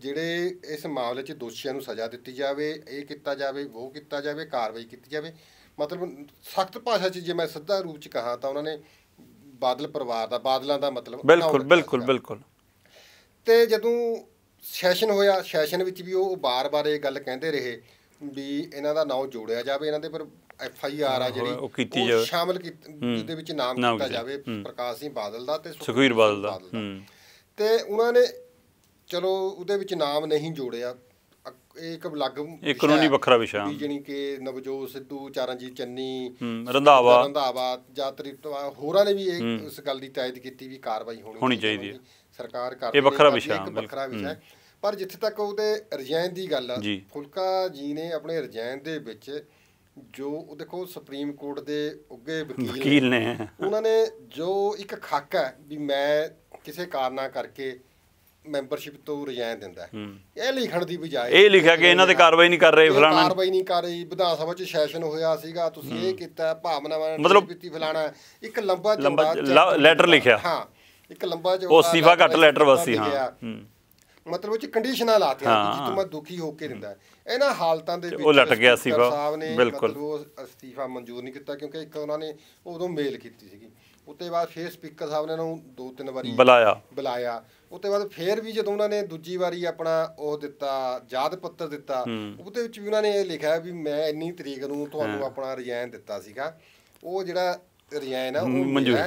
S2: ਜਿਹੜੇ ਇਸ ਮਾਮਲੇ 'ਚ ਦੋਸ਼ੀਆਂ ਨੂੰ ਸਜ਼ਾ ਦਿੱਤੀ ਜਾਵੇ ਇਹ ਕੀਤਾ ਜਾਵੇ ਉਹ ਕੀਤਾ ਜਾਵੇ ਕਾਰਵਾਈ ਕੀਤੀ ਜਾਵੇ ਮਤਲਬ ਸਖਤ ਭਾਸ਼ਾ 'ਚ ਜੇ ਮੈਂ ਸਿੱਧਾ ਰੂਪ 'ਚ ਕਹਾ ਤਾਂ ਉਹਨਾਂ ਨੇ ਬਾਦਲ ਪਰਿਵਾਰ ਦਾ ਬਾਦਲਾਂ ਦਾ ਮਤਲਬ ਬਿਲਕੁਲ
S1: ਬਿਲਕੁਲ ਬਿਲਕੁਲ
S2: ਤੇ ਜਦੋਂ ਸੈਸ਼ਨ ਹੋਇਆ ਸੈਸ਼ਨ ਵਿੱਚ ਵੀ ਉਹ ਬਾਰ-ਬਾਰ ਇਹ ਗੱਲ ਕਹਿੰਦੇ ਰਹੇ ਵੀ ਇਹਨਾਂ ਦਾ ਨਾਮ ਜੋੜਿਆ ਜਾਵੇ ਇਹਨਾਂ ਦੇ ਪਰ ਐਫ ਆਈ ਆਰ ਆ ਜਿਹੜੀ ਉਹ ਕੀਤੀ ਜਾਵੇ ਸ਼ਾਮਲ ਜਿਹਦੇ ਵਿੱਚ ਨਾਮ ਕੀਤਾ ਜਾਵੇ ਪ੍ਰਕਾਸ਼ ਸਿੰਘ ਬਾਦਲ ਦਾ ਤੇ
S1: ਸੁਖਵੀਰ ਬਾਦਲ ਦਾ
S2: ਤੇ ਉਹਨਾਂ ਨੇ ਚਲੋ ਉਹਦੇ ਵਿੱਚ ਨਾਮ ਨਹੀਂ ਜੋੜਿਆ ਇਹ ਇੱਕ ਅਲੱਗ ਇੱਕ ਕਾਨੂੰਨੀ ਵੱਖਰਾ ਵਿਸ਼ਾ ਜਾਨੀ ਕਿ ਨਵਜੋਤ ਸਿੱਧੂ ਚਰਨਜੀਤ ਚੰਨੀ ਰੰਧਾਵਾ ਰੰਧਾਵਾ ਜਾਂ ਤ੍ਰਿਪਤਵਾ ਹੋਰਾਂ ਨੇ ਵੀ ਇਹ ਇਸ ਗੱਲ ਦੀ ਤਾਇਦ ਕੀਤੀ ਵੀ ਕਾਰਵਾਈ ਹੋਣੀ ਚਾਹੀਦੀ ਹੈ ਸਰਕਾਰ ਕਰ ਇਹ ਵੱਖਰਾ ਵਿਸ਼ਾ ਇੱਕ ਵੱਖਰਾ ਵਿਸ਼ਾ ਪਰ ਜਿੱਥੇ ਤੱਕ ਉਹਦੇ ਰਜੈਨ ਦੀ ਗੱਲ ਫੁਲਕਾ ਜੀ ਨੇ ਆਪਣੇ ਰਜੈਨ ਦੇ ਵਿੱਚ ਜੋ ਉਹ ਦੇਖੋ ਸੁਪਰੀਮ ਕੋਰਟ ਦੇ ਉੱਗੇ ਵਕੀਲ ਨੇ ਉਹਨਾਂ ਨੇ ਜੋ ਇੱਕ ਖੱਕ ਹੈ ਵੀ ਮੈਂ ਕਿਸੇ ਕਾਰਨਾ ਕਰਕੇ ਮੈਂਬਰਸ਼ਿਪ ਤੋਂ ਰਿਜ਼ਾਈਨ ਦਿੰਦਾ ਇਹ ਲਿਖਣ ਦੀ ਬਜਾਏ ਇਹ ਲਿਖਿਆ ਕਿ ਇਹਨਾਂ ਤੇ ਕਾਰਵਾਈ ਨਹੀਂ ਕਰ ਰਹੇ ਫਲਾਣਾ ਕਾਰਵਾਈ ਨਹੀਂ ਕਰ ਰਹੀ ਵਿਧਾਨ ਸਭਾ ਚ ਸੈਸ਼ਨ ਹੋਇਆ ਸੀਗਾ ਤੁਸੀਂ ਇਹ ਕੀਤਾ ਭਾਵਨਾਵਾਂ ਮਤਲਬ- ਪੀਤੀ ਫਲਾਣਾ ਇੱਕ ਲੰਬਾ ਜਿਹਾ ਲੈਟਰ ਲਿਖਿਆ। ਹਾਂ ਇੱਕ ਲੰਬਾ ਜਿਹਾ ਉਹ ਸੀਫਾ ਘੱਟ ਲੈਟਰ ਵਸੀ ਹਾਂ ਮਤਲਬ ਉਹ ਚ ਕੰਡੀਸ਼ਨਾਂ ਲਾਤੀ ਜੀ ਜਿੱਤ ਮੈਂ ਦੁਖੀ ਹੋ ਕੇ ਦਿੰਦਾ ਇਹਨਾਂ ਹਾਲਤਾਂ ਦੇ ਵਿੱਚ ਉਹ ਲਟ ਗਿਆ ਸੀ ਸੀਗਾ, ਸਾਹਿਬ ਨੇ ਬਿਲਕੁਲ। ਮਤਲਬ ਉਹ ਅਸਤੀਫਾ ਮਨਜ਼ੂਰ ਨਹੀਂ ਕੀਤਾ ਕਿਉਂਕਿ ਇੱਕ ਉਹਨਾਂ ਨੇ ਉਦੋਂ ਮੇਲ ਕੀਤੀ ਸੀਗੀ ਉੱਤੇ ਬਾਅਦ ਫੇਰ ਸਪੀਕਰ ਸਾਹਿਬ ਨੇ ਉਹਨੂੰ ਦੋ ਤਿੰਨ ਵਾਰੀ ਬੁਲਾਇਆ ਬੁਲਾਇਆ ਉੱਤੇ ਬਾਅਦ ਫੇਰ ਵੀ ਜਦੋਂ ਉਹਨਾਂ ਨੇ ਦੂਜੀ ਵਾਰੀ ਆਪਣਾ ਉਹ ਦਿੱਤਾ ਯਾਦ ਪੱਤਰ ਦਿੱਤਾ ਉਹਦੇ ਵਿੱਚ ਵੀ ਉਹਨਾਂ ਨੇ ਇਹ ਲਿਖਿਆ ਵੀ ਮੈਂ ਇੰਨੀ ਤਰੀਕ ਨੂੰ ਤੁਹਾਨੂੰ ਆਪਣਾ ਰਿਜ਼ਾਈਨ ਦਿੱਤਾ ਸੀਗਾ ਉਹ ਜਿਹੜਾ ਰਿਜ਼ਾਈਨ ਆ ਉਹ ਮਨਜ਼ੂਰ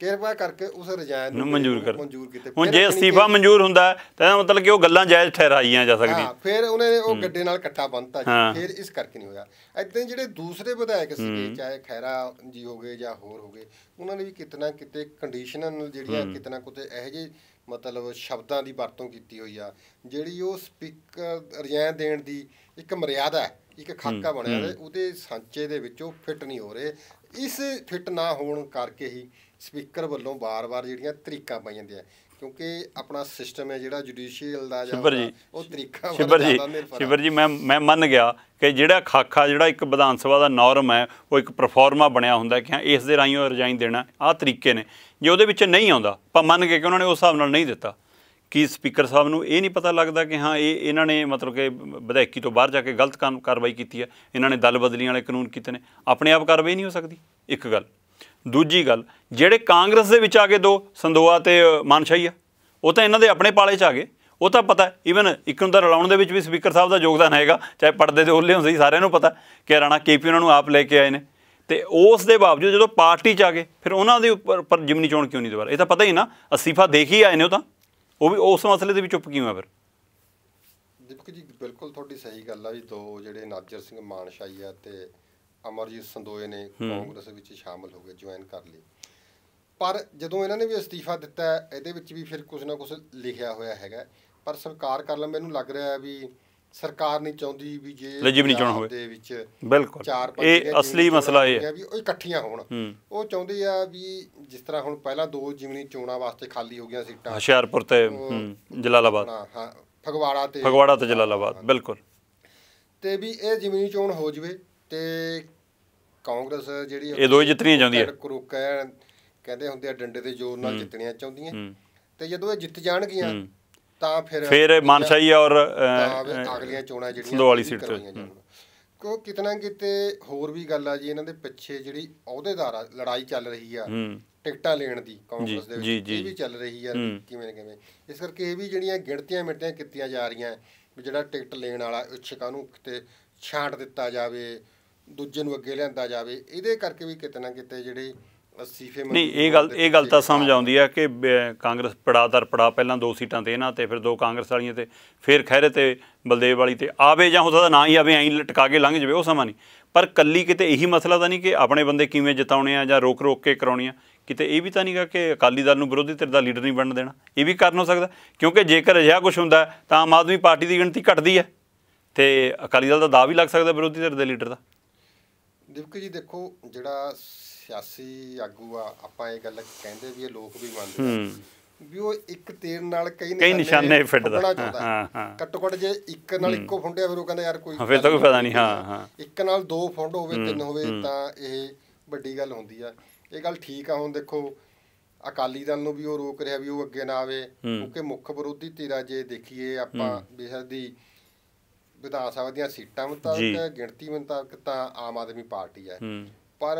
S2: ਕਿਰਪਾ ਕਰਕੇ ਉਸ ਰਜਾਇਤ ਨੂੰ ਮਨਜ਼ੂਰ ਕਰ
S1: ਮਨਜ਼ੂਰ ਕੀਤੇ ਹੁਣ ਜੇ ਅਸਤੀਫਾ ਮਨਜ਼ੂਰ ਹੁੰਦਾ ਤਾਂ ਇਹਦਾ ਮਤਲਬ ਕਿ ਉਹ ਗੱਲਾਂ ਜਾਇਜ਼ ਠਹਿਰਾਈਆਂ ਜਾ ਸਕਦੀਆਂ ਹਾਂ ਫਿਰ
S2: ਉਹਨੇ ਉਹ ਗੱਡੇ ਨਾਲ ਇਕੱਠਾ ਬੰਨਤਾ ਜੀ ਫਿਰ ਇਸ ਕਰਕੇ ਨਹੀਂ ਹੋਇਆ ਐਦਾਂ ਜਿਹੜੇ ਦੂਸਰੇ ਵਿਧਾਇਕ ਸੀਗੇ ਚਾਹੇ ਖੈਰਾ ਜੀ ਹੋਗੇ ਜਾਂ ਹੋਰ ਹੋਗੇ ਉਹਨਾਂ ਨੇ ਵੀ ਕਿਤਨਾ ਕਿਤੇ ਕੰਡੀਸ਼ਨਲ ਜਿਹੜੀਆਂ ਕਿਤਨਾ ਕੁਤੇ ਇਹ ਜੇ ਮਤਲਬ ਸ਼ਬਦਾਂ ਦੀ ਵਰਤੋਂ ਕੀਤੀ ਹੋਈ ਆ ਜਿਹੜੀ ਉਹ ਸਪੀਕਰ ਰਜਾਇ ਦੇਣ ਦੀ ਇੱਕ ਮਰਿਆਦਾ ਇੱਕ ਖਾਕਾ ਬਣਿਆ ਉਹਦੇ ਸਾਂਚੇ ਦੇ ਵਿੱਚ ਉਹ ਫਿੱਟ ਨਹੀਂ ਹੋ ਰਹੇ ਇਸ ਫਿੱਟ ਨਾ ਹੋਣ ਕਰਕੇ ਹੀ ਸਪੀਕਰ ਵੱਲੋਂ ਬਾਰ-ਬਾਰ ਜਿਹੜੀਆਂ ਤਰੀਕਾ ਪਾਈ ਜਾਂਦੀਆਂ ਕਿਉਂਕਿ ਆਪਣਾ ਸਿਸਟਮ ਹੈ ਜਿਹੜਾ ਜੁਡੀਸ਼ੀਅਲ ਦਾ ਜਾਂ ਉਹ ਤਰੀਕਾ ਸ਼ਿਵਰ ਜੀ ਸ਼ਿਵਰ
S1: ਜੀ ਮੈਂ ਮੈਂ ਮੰਨ ਗਿਆ ਕਿ ਜਿਹੜਾ ਖਾਖਾ ਜਿਹੜਾ ਇੱਕ ਵਿਧਾਨ ਸਭਾ ਦਾ ਨਾਰਮ ਹੈ ਉਹ ਇੱਕ ਪਰਫਾਰਮਾ ਬਣਿਆ ਹੁੰਦਾ ਕਿ ਹਾਂ ਇਸ ਦੇ ਰਾਹੀਂ ਉਹ ਦੇਣਾ ਆਹ ਤਰੀਕੇ ਨੇ ਜੇ ਉਹਦੇ ਵਿੱਚ ਨਹੀਂ ਆਉਂਦਾ ਪਰ ਮੰਨ ਕੇ ਕਿ ਉਹਨਾਂ ਨੇ ਉਸ ਹਿਸਾਬ ਨਾਲ ਨਹੀਂ ਦਿੱਤਾ ਕਿ ਸਪੀਕਰ ਸਾਹਿਬ ਨੂੰ ਇਹ ਨਹੀਂ ਪਤਾ ਲੱਗਦਾ ਕਿ ਹਾਂ ਇਹ ਇਹਨਾਂ ਨੇ ਮਤਲਬ ਕਿ ਵਿਧਾਇਕੀ ਤੋਂ ਬਾਹਰ ਜਾ ਕੇ ਗਲਤ ਕੰਮ ਕਾਰਵਾਈ ਕੀਤੀ ਹੈ ਇਹਨਾਂ ਨੇ ਦਲ ਬਦਲੀਆਂ ਵਾਲੇ ਕਾਨੂੰਨ ਕੀਤੇ ਨੇ ਆਪਣੇ ਆਪ ਕਾਰਵਾਈ ਨਹੀਂ ਹੋ ਸਕਦੀ ਇੱਕ ਗੱਲ ਦੂਜੀ ਗੱਲ ਜਿਹੜੇ ਕਾਂਗਰਸ ਦੇ ਵਿੱਚ ਆ ਕੇ ਦੋ ਸੰਦੋਆ ਤੇ ਮਾਨਸ਼ਾਹੀ ਆ ਉਹ ਤਾਂ ਇਹਨਾਂ ਦੇ ਆਪਣੇ ਪਾਲੇ 'ਚ ਆ ਗਏ ਉਹ ਤਾਂ ਪਤਾ ਇਵਨ ਇੱਕ ਨੂੰ ਤਾਂ ਰਲਾਉਣ ਦੇ ਵਿੱਚ ਵੀ ਸਪੀਕਰ ਸਾਹਿਬ ਦਾ ਯੋਗਦਾਨ ਹੈਗਾ ਚਾਹੇ ਪਰਦੇ ਦੇ ਉੱਲੇ ਹੁੰਦੇ ਸੀ ਸਾਰਿਆਂ ਨੂੰ ਪਤਾ ਕਿ ਰਾਣਾ ਕੇਪੀ ਉਹਨਾਂ ਨੂੰ ਆਪ ਲੈ ਕੇ ਆਏ ਨੇ ਤੇ ਉਸ ਦੇ ਬਾਵਜੂਦ ਜਦੋਂ ਪਾਰਟੀ 'ਚ ਆ ਗਏ ਫਿਰ ਉਹਨਾਂ ਦੇ ਉੱਪਰ ਪਰ ਜਿਮਨੀ ਚੋਣ ਕਿਉਂ ਨਹੀਂ ਦੁਬਾਰਾ ਇਹ ਤਾਂ ਪਤਾ ਹੀ ਨਾ ਅਸੀਫਾ ਦੇਖ ਹੀ ਆਏ ਨੇ ਉਹ ਤਾਂ ਉਹ ਵੀ ਉਸ ਮਸਲੇ ਦੇ ਵਿੱਚ ਚੁੱਪ ਕਿਉਂ ਆ ਫਿਰ
S2: ਦੀਪਕ ਜੀ ਬਿਲਕੁਲ ਤੁਹਾਡੀ ਸਹੀ ਗੱਲ ਆ ਜੀ ਦੋ ਜਿਹੜੇ ਨਾਜਰ ਸਿੰਘ ਮਾਨਸ਼ਾਈ ਆ ਤੇ ਅਮਰਜੀਤ ਸੰਦੋਏ ਨੇ ਕਾਂਗਰਸ ਵਿੱਚ ਸ਼ਾਮਲ ਹੋ ਗਏ ਜੁਆਇਨ ਕਰ ਲਏ ਪਰ ਜਦੋਂ ਇਹਨਾਂ ਨੇ ਵੀ ਅਸਤੀਫਾ ਦਿੱਤਾ ਇਹਦੇ ਵਿੱਚ ਵੀ ਫਿਰ ਕੁਝ ਨਾ ਕੁਝ ਲਿਖਿਆ ਹੋਇਆ ਹੈਗਾ ਪਰ ਸਰਕਾਰ ਕਰ ਮੈਨੂੰ ਲੱਗ ਰਿਹਾ ਵੀ ਸਰਕਾਰ ਨਹੀਂ ਚਾਹੁੰਦੀ ਵੀ ਜੇ ਲਜੀਬ ਨਹੀਂ ਚੋਣ ਹੋਵੇ ਦੇ ਵਿੱਚ ਬਿਲਕੁਲ ਚਾਰ ਪੰਜ ਇਹ ਅਸਲੀ ਮਸਲਾ ਇਹ ਹੈ ਵੀ ਉਹ ਇਕੱਠੀਆਂ ਹੋਣ ਉਹ ਚਾਹੁੰਦੇ ਆ ਵੀ ਜਿਸ ਤਰ੍ਹਾਂ ਹੁਣ ਪਹਿਲਾਂ ਦੋ ਜਿਮਨੀ ਚੋਣਾਂ ਵਾਸਤੇ ਖਾਲੀ ਹੋ ਗਈਆਂ ਸੀਟਾਂ ਹਸ਼ਿਆਰਪੁਰ ਤੇ ਜਲਾਲਾਬਾਦ ਹਾਂ ਫਗਵਾੜਾ ਤੇ ਫਗਵਾੜਾ
S1: ਤੇ ਜਲਾਲਾਬਾਦ ਬਿਲਕੁਲ
S2: ਤੇ ਵੀ ਇਹ ਜਿਮਨੀ ਚੋਣ ਹੋ ਜਵੇ ਤੇ ਕਾਂਗਰਸ ਜਿਹੜੀ ਇਹ ਦੋਈ ਜਿੱਤਣੀਆਂ ਚਾਹੁੰਦੀ ਹੈ ਕਰੂਕਾ ਕਹਿੰਦੇ ਹੁੰਦੇ ਆ ਡੰਡੇ ਦੇ ਜ਼ੋਰ ਨਾਲ ਜਿੱਤਣੀਆਂ ਚਾਹੁੰਦੀਆਂ ਤੇ ਜਦੋਂ ਇਹ ਜਿੱਤ ਜਾਣਗੀਆਂ ਤਾਂ ਫਿਰ ਫਿਰ ਮਾਨਸ਼ਾਹੀ ਔਰ ਅਗਲੀਆਂ ਚੋਣਾਂ ਜਿਹੜੀਆਂ ਸੰਧੋ ਵਾਲੀ ਸੀਟ ਤੇ ਕੋ ਕਿਤਨਾ ਕਿਤੇ ਹੋਰ ਵੀ ਗੱਲ ਆ ਜੀ ਇਹਨਾਂ ਦੇ ਪਿੱਛੇ ਜਿਹੜੀ ਅਹੁਦੇਦਾਰ ਲੜਾਈ ਚੱਲ ਰਹੀ ਆ ਟਿਕਟਾਂ ਲੈਣ ਦੀ ਕਾਂਗਰਸ ਦੇ ਵਿੱਚ ਇਹ ਵੀ ਚੱਲ ਰਹੀ ਆ ਕਿਵੇਂ ਕਿਵੇਂ ਇਸ ਕਰਕੇ ਇਹ ਵੀ ਜਿਹੜੀਆਂ ਗਿਣਤੀਆਂ ਮਿੱਟੀਆਂ ਕੀਤੀਆਂ ਜਾ ਰਹੀਆਂ ਵੀ ਜਿਹੜਾ ਟਿਕਟ ਲੈਣ ਵਾਲਾ ਇੱਛਕਾਂ ਨੂੰ ਕਿਤੇ ਛਾਂਟ ਦਿੱਤਾ ਜਾਵੇ ਦੂਜੇ ਨੂੰ ਅੱਗੇ ਲਿਆਂਦਾ ਜਾਵੇ ਇਹਦੇ ਕਰਕੇ ਵੀ ਕਿਤੇ ਨਾ ਕਿਤੇ ਜਿਹੜੇ ਅਸੀਫੇ ਨਹੀਂ ਇਹ ਗੱਲ ਇਹ ਗੱਲ ਤਾਂ
S1: ਸਮਝ ਆਉਂਦੀ ਆ ਕਿ ਕਾਂਗਰਸ ਪੜਾ ਦਰ ਪੜਾ ਪਹਿਲਾਂ ਦੋ ਸੀਟਾਂ ਤੇ ਇਹਨਾਂ ਤੇ ਫਿਰ ਦੋ ਕਾਂਗਰਸ ਵਾਲੀਆਂ ਤੇ ਫਿਰ ਖੈਰੇ ਤੇ ਬਲਦੇਵ ਵਾਲੀ ਤੇ ਆਵੇ ਜਾਂ ਉਹਦਾ ਨਾ ਹੀ ਆਵੇ ਐਂ ਲਟਕਾ ਕੇ ਲੰਘ ਜਵੇ ਉਹ ਸਮਾਂ ਨਹੀਂ ਪਰ ਕੱਲੀ ਕਿਤੇ ਇਹੀ ਮਸਲਾ ਤਾਂ ਨਹੀਂ ਕਿ ਆਪਣੇ ਬੰਦੇ ਕਿਵੇਂ ਜਿਤਾਉਣੇ ਆ ਜਾਂ ਰੋਕ ਰੋਕ ਕੇ ਕਰਾਉਣੀਆਂ ਆ ਕਿਤੇ ਇਹ ਵੀ ਤਾਂ ਨਹੀਂਗਾ ਕਿ ਅਕਾਲੀ ਦਲ ਨੂੰ ਵਿਰੋਧੀ ਧਿਰ ਦਾ ਲੀਡਰ ਨਹੀਂ ਬਣਨ ਦੇਣਾ ਇਹ ਵੀ ਕਰਨ ਹੋ ਸਕਦਾ ਕਿਉਂਕਿ ਜੇਕਰ ਅਜਿਹਾ ਕੁਝ ਹੁੰਦਾ ਤਾਂ ਆਮ ਆਦਮੀ ਪਾਰਟੀ ਦੀ ਗਿਣਤੀ ਘਟਦੀ ਹੈ ਤੇ ਅਕਾਲੀ ਦਲ ਦਾ ਦਾਅ ਵੀ ਲੱਗ ਸਕਦਾ ਵਿਰੋਧੀ ਧਿਰ ਦੇ ਲੀਡਰ ਦਾ
S2: ਦੀਪਕ ਜੀ ਦੇਖੋ ਜਿਹੜਾ ਸਿਆਸੀ ਆਗੂ ਆ ਆਪਾਂ ਇਹ ਗੱਲ ਕਹਿੰਦੇ ਵੀ ਇਹ ਲੋਕ ਵੀ ਮੰਨਦੇ ਹੂੰ ਵੀ ਉਹ ਇੱਕ ਤੀਰ ਨਾਲ ਕਈ ਕਈ ਨਿਸ਼ਾਨੇ ਫਿੱਟਦਾ ਹਾਂ ਹਾਂ ਘੱਟੋ ਜੇ ਇੱਕ ਨਾਲ ਇੱਕੋ ਫੁੰਡਿਆ ਫਿਰ ਉਹ ਕਹਿੰਦਾ ਯਾਰ ਕੋਈ ਫਿਰ ਤਾਂ ਕੋਈ ਫਾਇਦਾ ਨਹੀਂ ਹਾਂ ਹਾਂ ਇੱਕ ਨਾਲ ਦੋ ਫੁੰਡ ਹੋਵੇ ਤਿੰਨ ਹੋਵੇ ਤਾਂ ਇਹ ਵੱਡੀ ਗੱਲ ਹੁੰਦੀ ਆ ਇਹ ਗੱਲ ਠੀਕ ਆ ਹੁਣ ਦੇਖੋ ਅਕਾਲੀ ਦਲ ਨੂੰ ਵੀ ਉਹ ਰੋਕ ਰਿਹਾ ਵੀ ਉਹ ਅੱਗੇ ਨਾ ਆਵੇ ਕਿਉਂਕਿ ਮੁੱਖ ਵਿਰੋਧੀ ਧਿਰਾ ਜੇ ਦੇਖੀਏ ਆਪਾਂ ਬਿਹਦ ਦੀ ਵਿਧਾਨ ਸਭਾ ਦੀਆਂ ਸੀਟਾਂ ਮੁਤਾਬਕ ਗਿਣਤੀ ਮੁਤਾਬਕ ਤਾਂ ਆਮ ਆਦਮੀ ਪਾਰਟੀ ਹੈ ਪਰ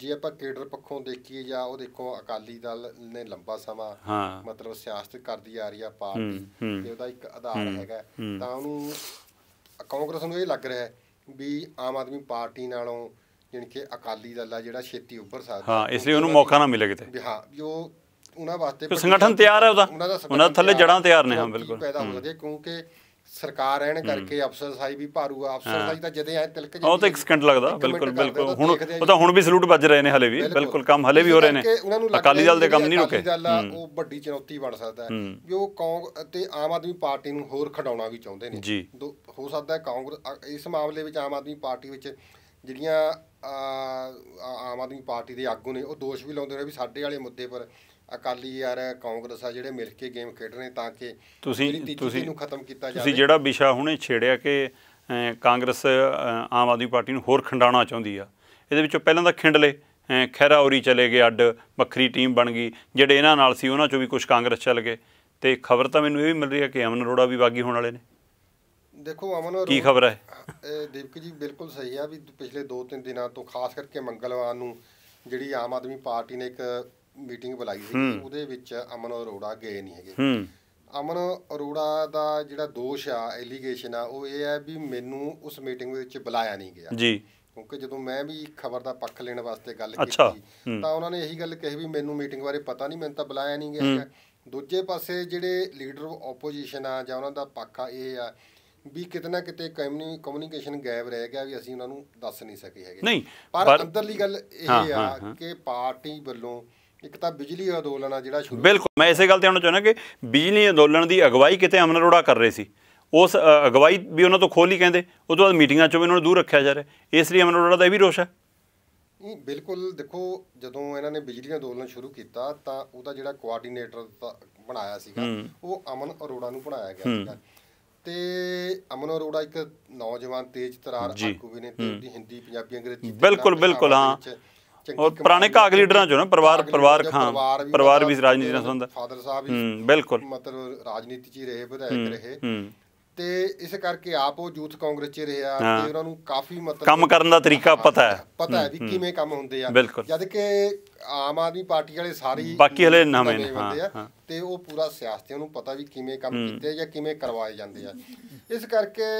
S2: ਜੇ ਆਪਾਂ ਕੇਡਰ ਪੱਖੋਂ ਦੇਖੀਏ ਜਾਂ ਉਹ ਦੇਖੋ ਅਕਾਲੀ ਦਲ ਨੇ ਲੰਬਾ ਸਮਾਂ ਮਤਲਬ ਸਿਆਸਤ ਕਰਦੀ ਆ ਰਹੀ ਆ ਪਾਰਟੀ ਤੇ ਉਹਦਾ ਇੱਕ ਆਧਾਰ ਹੈਗਾ ਤਾਂ ਉਹਨੂੰ ਕਾਂਗਰਸ ਨੂੰ ਇਹ ਲੱਗ ਰਿਹਾ ਹੈ ਵੀ ਆਮ ਆਦਮੀ ਪਾਰਟੀ ਨਾਲੋਂ ਜਾਨੀ ਕਿ ਅਕਾਲੀ ਦਲ ਆ ਜਿਹੜਾ ਛੇਤੀ ਉੱਪਰ ਸਕਦਾ ਹਾਂ ਇਸ ਲਈ ਉਹਨੂੰ ਮੌਕਾ ਨਾ ਮਿਲੇ ਕਿਤੇ ਹਾਂ ਜੋ ਉਹਨਾਂ ਵਾਸਤੇ ਸੰਗਠਨ ਤਿਆਰ ਹੈ ਉਹਦਾ ਉਹਨਾਂ ਦਾ ਥੱਲੇ ਜੜਾਂ ਤਿਆਰ ਨੇ ਹਾਂ ਬਿਲਕੁਲ ਪੈਦਾ ਹੋ ਸਕਦੇ ਕਿਉਂਕਿ ਸਰਕਾਰ ਰਹਿਣ ਕਰਕੇ ਅਫਸਰ ਸਾਈ ਵੀ ਭਾਰੂ ਆ ਅਫਸਰ ਸਾਈ ਤਾਂ ਜਦੇ ਐ ਤਿਲਕ ਜੀ ਉਹ
S1: ਤਾਂ ਇੱਕ ਸਕਿੰਟ ਲੱਗਦਾ ਬਿਲਕੁਲ ਬਿਲਕੁਲ ਹੁਣ ਉਹ ਤਾਂ ਹੁਣ ਵੀ ਸਲੂਟ ਵੱਜ ਰਹੇ ਨੇ ਹਲੇ ਵੀ ਬਿਲਕੁਲ ਕੰਮ ਹਲੇ ਵੀ ਹੋ ਰਹੇ ਨੇ ਅਕਾਲੀ ਦਲ ਦੇ ਕੰਮ ਨਹੀਂ ਰੁਕੇ ਉਹ
S2: ਵੱਡੀ ਚੁਣੌਤੀ ਬਣ ਸਕਦਾ ਹੈ ਵੀ ਉਹ ਕਾਂਗ ਤੇ ਆਮ ਆਦਮੀ ਪਾਰਟੀ ਨੂੰ ਹੋਰ ਖਡਾਉਣਾ ਵੀ ਚਾਹੁੰਦੇ ਨੇ ਹੋ ਸਕਦਾ ਹੈ ਕਾਂਗਰਸ ਇਸ ਮਾਮਲੇ ਵਿੱਚ ਆਮ ਆਦਮੀ ਪਾਰਟੀ ਵਿੱਚ ਜਿਹੜੀਆਂ ਆਮ ਆਦਮੀ ਪਾਰਟੀ ਦੇ ਆਗੂ ਨੇ ਉਹ ਦੋਸ਼ ਵੀ ਲਾਉਂਦੇ ਨੇ ਵੀ ਸਾਡੇ ਵਾਲੇ ਮੁੱਦੇ ਪਰ ਅਕਾਲੀ ਯਾਰ ਕਾਂਗਰਸ ਆ ਜਿਹੜੇ ਮਿਲ ਕੇ ਗੇਮ ਖੇਡ ਰਹੇ ਤਾਂ ਕਿ ਤੁਸੀਂ ਤੁਸੀਂ ਨੂੰ ਖਤਮ ਕੀਤਾ ਜਾਵੇ ਤੁਸੀਂ ਜਿਹੜਾ
S1: ਵਿਸ਼ਾ ਹੁਣੇ ਛੇੜਿਆ ਕਿ ਕਾਂਗਰਸ ਆਮ ਆਦਮੀ ਪਾਰਟੀ ਨੂੰ ਹੋਰ ਖੰਡਾਉਣਾ ਚਾਹੁੰਦੀ ਆ ਇਹਦੇ ਵਿੱਚੋਂ ਪਹਿਲਾਂ ਤਾਂ ਖਿੰਡਲੇ ਖੈਰਾ ਚਲੇ ਗਏ ਅੱਡ ਵੱਖਰੀ ਟੀਮ ਬਣ ਗਈ ਜਿਹੜੇ ਇਹਨਾਂ ਨਾਲ ਸੀ ਉਹਨਾਂ ਚੋਂ ਵੀ ਕੁਝ ਕਾਂਗਰਸ ਚੱਲ ਗਏ ਤੇ ਖਬਰ ਤਾਂ ਮੈਨੂੰ ਇਹ ਵੀ ਮਿਲ ਰਹੀ ਹੈ ਕਿ ਅਮਨ ਅਰੋੜਾ ਵੀ ਬਾਗੀ ਹੋਣ ਵਾਲੇ ਨੇ
S2: ਦੇਖੋ ਅਮਨ ਅਰੋੜਾ ਕੀ ਖਬਰ ਹੈ ਦੀਪਕ ਜੀ ਬਿਲਕੁਲ ਸਹੀ ਆ ਵੀ ਪਿਛਲੇ 2-3 ਦਿਨਾਂ ਤੋਂ ਖਾਸ ਕਰਕੇ ਮੰਗਲਵਾਰ ਨੂੰ ਜਿਹੜੀ ਆਮ ਆਦਮੀ ਪਾਰਟੀ ਨੇ ਇੱਕ ਮੀਟਿੰਗ ਬੁਲਾਈ ਸੀ ਉਹਦੇ ਵਿੱਚ ਅਮਨ ਅਰੋੜਾ ਗਏ ਨਹੀਂ ਹੈਗੇ ਅਮਨ ਅਰੋੜਾ ਦਾ ਜਿਹੜਾ ਦੋਸ਼ ਆ ਐਲੀਗੇਸ਼ਨ ਆ ਉਹ ਇਹ ਹੈ ਵੀ ਮੈਨੂੰ ਉਸ ਮੀਟਿੰਗ ਵਿੱਚ ਬੁਲਾਇਆ ਨਹੀਂ ਗਿਆ ਜੀ ਕਿਉਂਕਿ ਜਦੋਂ ਮੈਂ ਵੀ ਖਬਰ ਦਾ ਪੱਖ ਲੈਣ ਵਾਸਤੇ ਗੱਲ ਕੀਤੀ ਤਾਂ ਉਹਨਾਂ ਨੇ ਇਹੀ ਗੱਲ ਕਹੀ ਵੀ ਮੈਨੂੰ ਮੀਟਿੰਗ ਬਾਰੇ ਪਤਾ ਨਹੀਂ ਮੈਨੂੰ ਤਾਂ ਬੁਲਾਇਆ ਨਹੀਂ ਗਿਆ ਦੂਜੇ ਪਾਸੇ ਜਿਹੜੇ ਲੀਡਰ ਆਫ ਆਪੋਜੀਸ਼ਨ ਆ ਜਾਂ ਉਹਨਾਂ ਦਾ ਪੱਖ ਆ ਇਹ ਆ ਵੀ ਕਿਤਨਾ ਕਿਤੇ ਕਮਿਊਨੀਕੇਸ਼ਨ ਗੈਪ ਰਹਿ ਗਿਆ ਵੀ ਅਸੀਂ ਉਹਨਾਂ ਨੂੰ ਦੱਸ ਨਹੀਂ ਸਕੇ ਹੈਗੇ ਪਰ ਅੰਦਰਲੀ ਗੱਲ ਇਹ ਆ ਕਿ ਪਾਰਟੀ ਵੱਲੋਂ ਇੱਕ ਤਾਂ ਬਿਜਲੀ ਅੰਦੋਲਨ ਆ ਜਿਹੜਾ ਸ਼ੁਰੂ
S1: ਬਿਲਕੁਲ ਮੈਂ ਇਸੇ ਗੱਲ ਤੇ ਆਉਣਾ ਚਾਹੁੰਦਾ ਕਿ ਬਿਜਲੀ ਅੰਦੋਲਨ ਦੀ ਅਗਵਾਈ ਕਿਤੇ ਅਮਨ ਅਰੋੜਾ ਕਰ ਰਹੇ ਸੀ ਉਸ ਅਗਵਾਈ ਵੀ ਉਹਨਾਂ ਤੋਂ ਖੋਲੀ ਕਹਿੰਦੇ ਉਸ ਤੋਂ ਬਾਅਦ ਮੀਟਿੰਗਾਂ ਚੋਂ ਵੀ ਉਹਨਾਂ ਨੂੰ ਦੂਰ ਰੱਖਿਆ ਜਾ ਰਿਹਾ ਇਸ ਲਈ ਅਮਨ ਅਰੋੜਾ ਦਾ ਇਹ ਵੀ ਰੋਸ਼ ਹੈ
S2: ਨਹੀਂ ਬਿਲਕੁਲ ਦੇਖੋ ਜਦੋਂ ਇਹਨਾਂ ਨੇ ਬਿਜਲੀ ਅੰਦੋਲਨ ਸ਼ੁਰੂ ਕੀਤਾ ਤਾਂ ਉਹਦਾ ਜਿਹੜਾ ਕੋਆਰਡੀਨੇਟਰ ਬਣਾਇਆ ਸੀਗਾ ਉਹ ਅਮਨ ਅਰੋੜਾ ਨੂੰ ਬਣਾਇਆ ਗਿਆ ਸੀਗਾ ਤੇ ਅਮਨ ਅਰੋੜਾ ਇੱਕ ਨੌਜਵਾਨ ਤੇਜ਼ ਤਰਾਰ ਆਗੂ ਵੀ ਨੇ ਤੇ ਉਹਦੀ ਹਿੰਦੀ ਪੰਜਾਬੀ ਅੰਗਰੇਜ਼ੀ ਬਿਲਕੁਲ ਬਿਲਕੁਲ ਹਾਂ ਔਰ ਪੁਰਾਣੇ ਕਾਗ ਲੀਡਰਾਂ ਚੋਂ ਨਾ ਪਰਿਵਾਰ ਪਰਿਵਾਰ ਖਾਂ ਪਰਿਵਾਰ ਵੀ ਰਾਜਨੀਤੀ ਨਾਲ ਸੰਬੰਧ ਫਾਦਰ ਸਾਹਿਬ ਵੀ ਬਿਲਕੁਲ ਮਤਲਬ ਰਾਜਨੀਤੀ 'ਚ ਹੀ ਰਹੇ ਵਿਧਾਇਕ ਰਹੇ ਤੇ ਇਸ ਕਰਕੇ ਆਪ ਉਹ ਯੂਥ ਕਾਂਗਰਸ 'ਚ ਰਿਹਾ ਤੇ ਉਹਨਾਂ ਨੂੰ ਕਾਫੀ ਮਤਲਬ ਕੰਮ ਕਰਨ ਦਾ ਤਰੀਕਾ ਪਤਾ ਹੈ ਪਤਾ ਹੈ ਵੀ ਕਿਵੇਂ ਕੰਮ ਹੁੰਦੇ ਆ ਜਦ ਕਿ ਆਮ ਆਦਮੀ ਪਾਰਟੀ ਵਾਲੇ ਸਾਰੀ ਬਾਕੀ ਹਲੇ ਨਵੇਂ ਨੇ ਹਾਂ ਤੇ ਉਹ ਪੂਰਾ ਸਿਆਸਤ ਉਹਨੂੰ ਪਤਾ ਵੀ ਕਿਵੇਂ ਕੰਮ ਕੀਤੇ ਜਾਂ ਕਿਵੇਂ ਕਰਵਾਏ ਜਾਂਦੇ ਆ ਇਸ ਕਰਕੇ